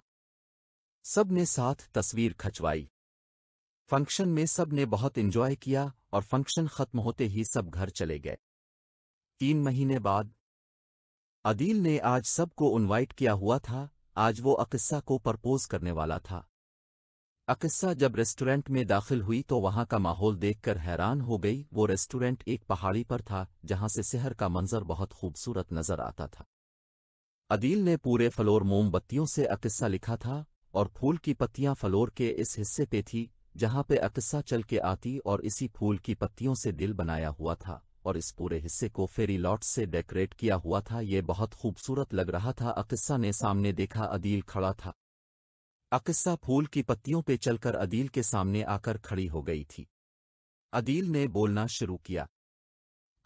सब ने साथ तस्वीर खचवाई फंक्शन में सब ने बहुत इंजॉय किया और फंक्शन खत्म होते ही सब घर चले गए तीन महीने बाद अदील ने आज सबको इनवाइट किया हुआ था आज वो अकिस्सा को प्रपोज करने वाला था अकिस्सा जब रेस्टोरेंट में दाखिल हुई तो वहां का माहौल देखकर हैरान हो गई वो रेस्टोरेंट एक पहाड़ी पर था जहां से शहर का मंजर बहुत खूबसूरत नजर आता था अदील ने पूरे फ्लोर मोमबत्तियों से अकिस्सा लिखा था और फूल की पत्तियां फ्लोर के इस हिस्से पे थी जहां पे अकिस्सा चल के आती और इसी फूल की पत्तियों से दिल बनाया हुआ था और इस पूरे हिस्से को फेरी लॉट से डेकोरेट किया हुआ था ये बहुत खूबसूरत लग रहा था अकिस्सा ने सामने देखा अदील खड़ा था अकस्सा फूल की पत्तियों पे चलकर अदील के सामने आकर खड़ी हो गई थी अदील ने बोलना शुरू किया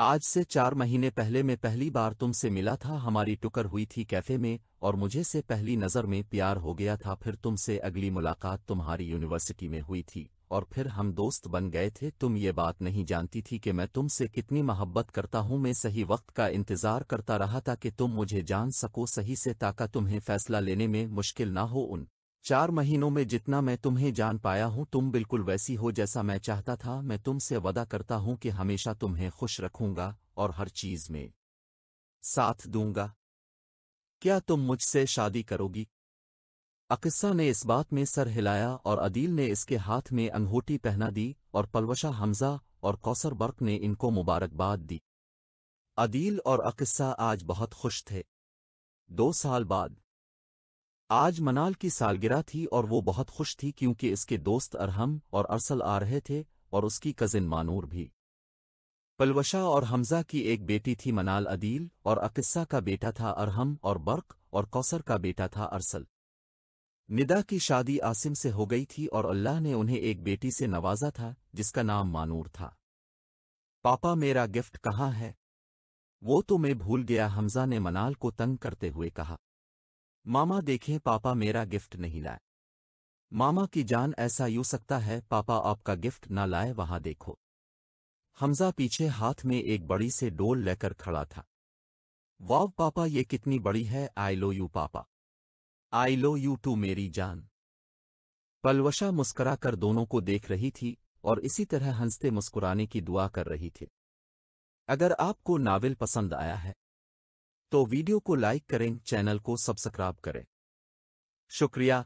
आज से चार महीने पहले मैं पहली बार तुमसे मिला था हमारी टुकर हुई थी कैफे में और मुझे से पहली नज़र में प्यार हो गया था फिर तुमसे अगली मुलाकात तुम्हारी यूनिवर्सिटी में हुई थी और फिर हम दोस्त बन गए थे तुम ये बात नहीं जानती थी कि मैं तुमसे कितनी मोहब्बत करता हूँ मैं सही वक्त का इंतज़ार करता रहा था कि तुम मुझे जान सको सही से ताकि तुम्हें फैसला लेने में मुश्किल ना हो उन चार महीनों में जितना मैं तुम्हें जान पाया हूं तुम बिल्कुल वैसी हो जैसा मैं चाहता था मैं तुमसे वदा करता हूं कि हमेशा तुम्हें खुश रखूंगा और हर चीज में साथ दूंगा क्या तुम मुझसे शादी करोगी अकिस्सा ने इस बात में सर हिलाया और अदील ने इसके हाथ में अंगूठी पहना दी और पलवशा हमजा और कौसर बर्क ने इनको मुबारकबाद दी अदील और अकिस्सा आज बहुत खुश थे दो साल बाद आज मनाल की सालगिरह थी और वो बहुत खुश थी क्योंकि इसके दोस्त अरहम और अरसल आ रहे थे और उसकी कज़िन मानूर भी पलवशा और हमजा की एक बेटी थी मनाल अदील और अकिस्सा का बेटा था अरहम और बर्क और कौसर का बेटा था अरसल निदा की शादी आसिम से हो गई थी और अल्लाह ने उन्हें एक बेटी से नवाजा था जिसका नाम मानूर था पापा मेरा गिफ्ट कहाँ है वो तो मैं भूल गया हमजा ने मनाल को तंग करते हुए कहा मामा देखें पापा मेरा गिफ्ट नहीं लाए मामा की जान ऐसा यूं सकता है पापा आपका गिफ्ट ना लाए वहां देखो हमजा पीछे हाथ में एक बड़ी से डोल लेकर खड़ा था वाव पापा ये कितनी बड़ी है आई लो यू पापा आई लो यू टू मेरी जान पलवशा मुस्करा कर दोनों को देख रही थी और इसी तरह हंसते मुस्कुराने की दुआ कर रही थी अगर आपको नावल पसंद आया है तो वीडियो को लाइक करें चैनल को सब्सक्राइब करें शुक्रिया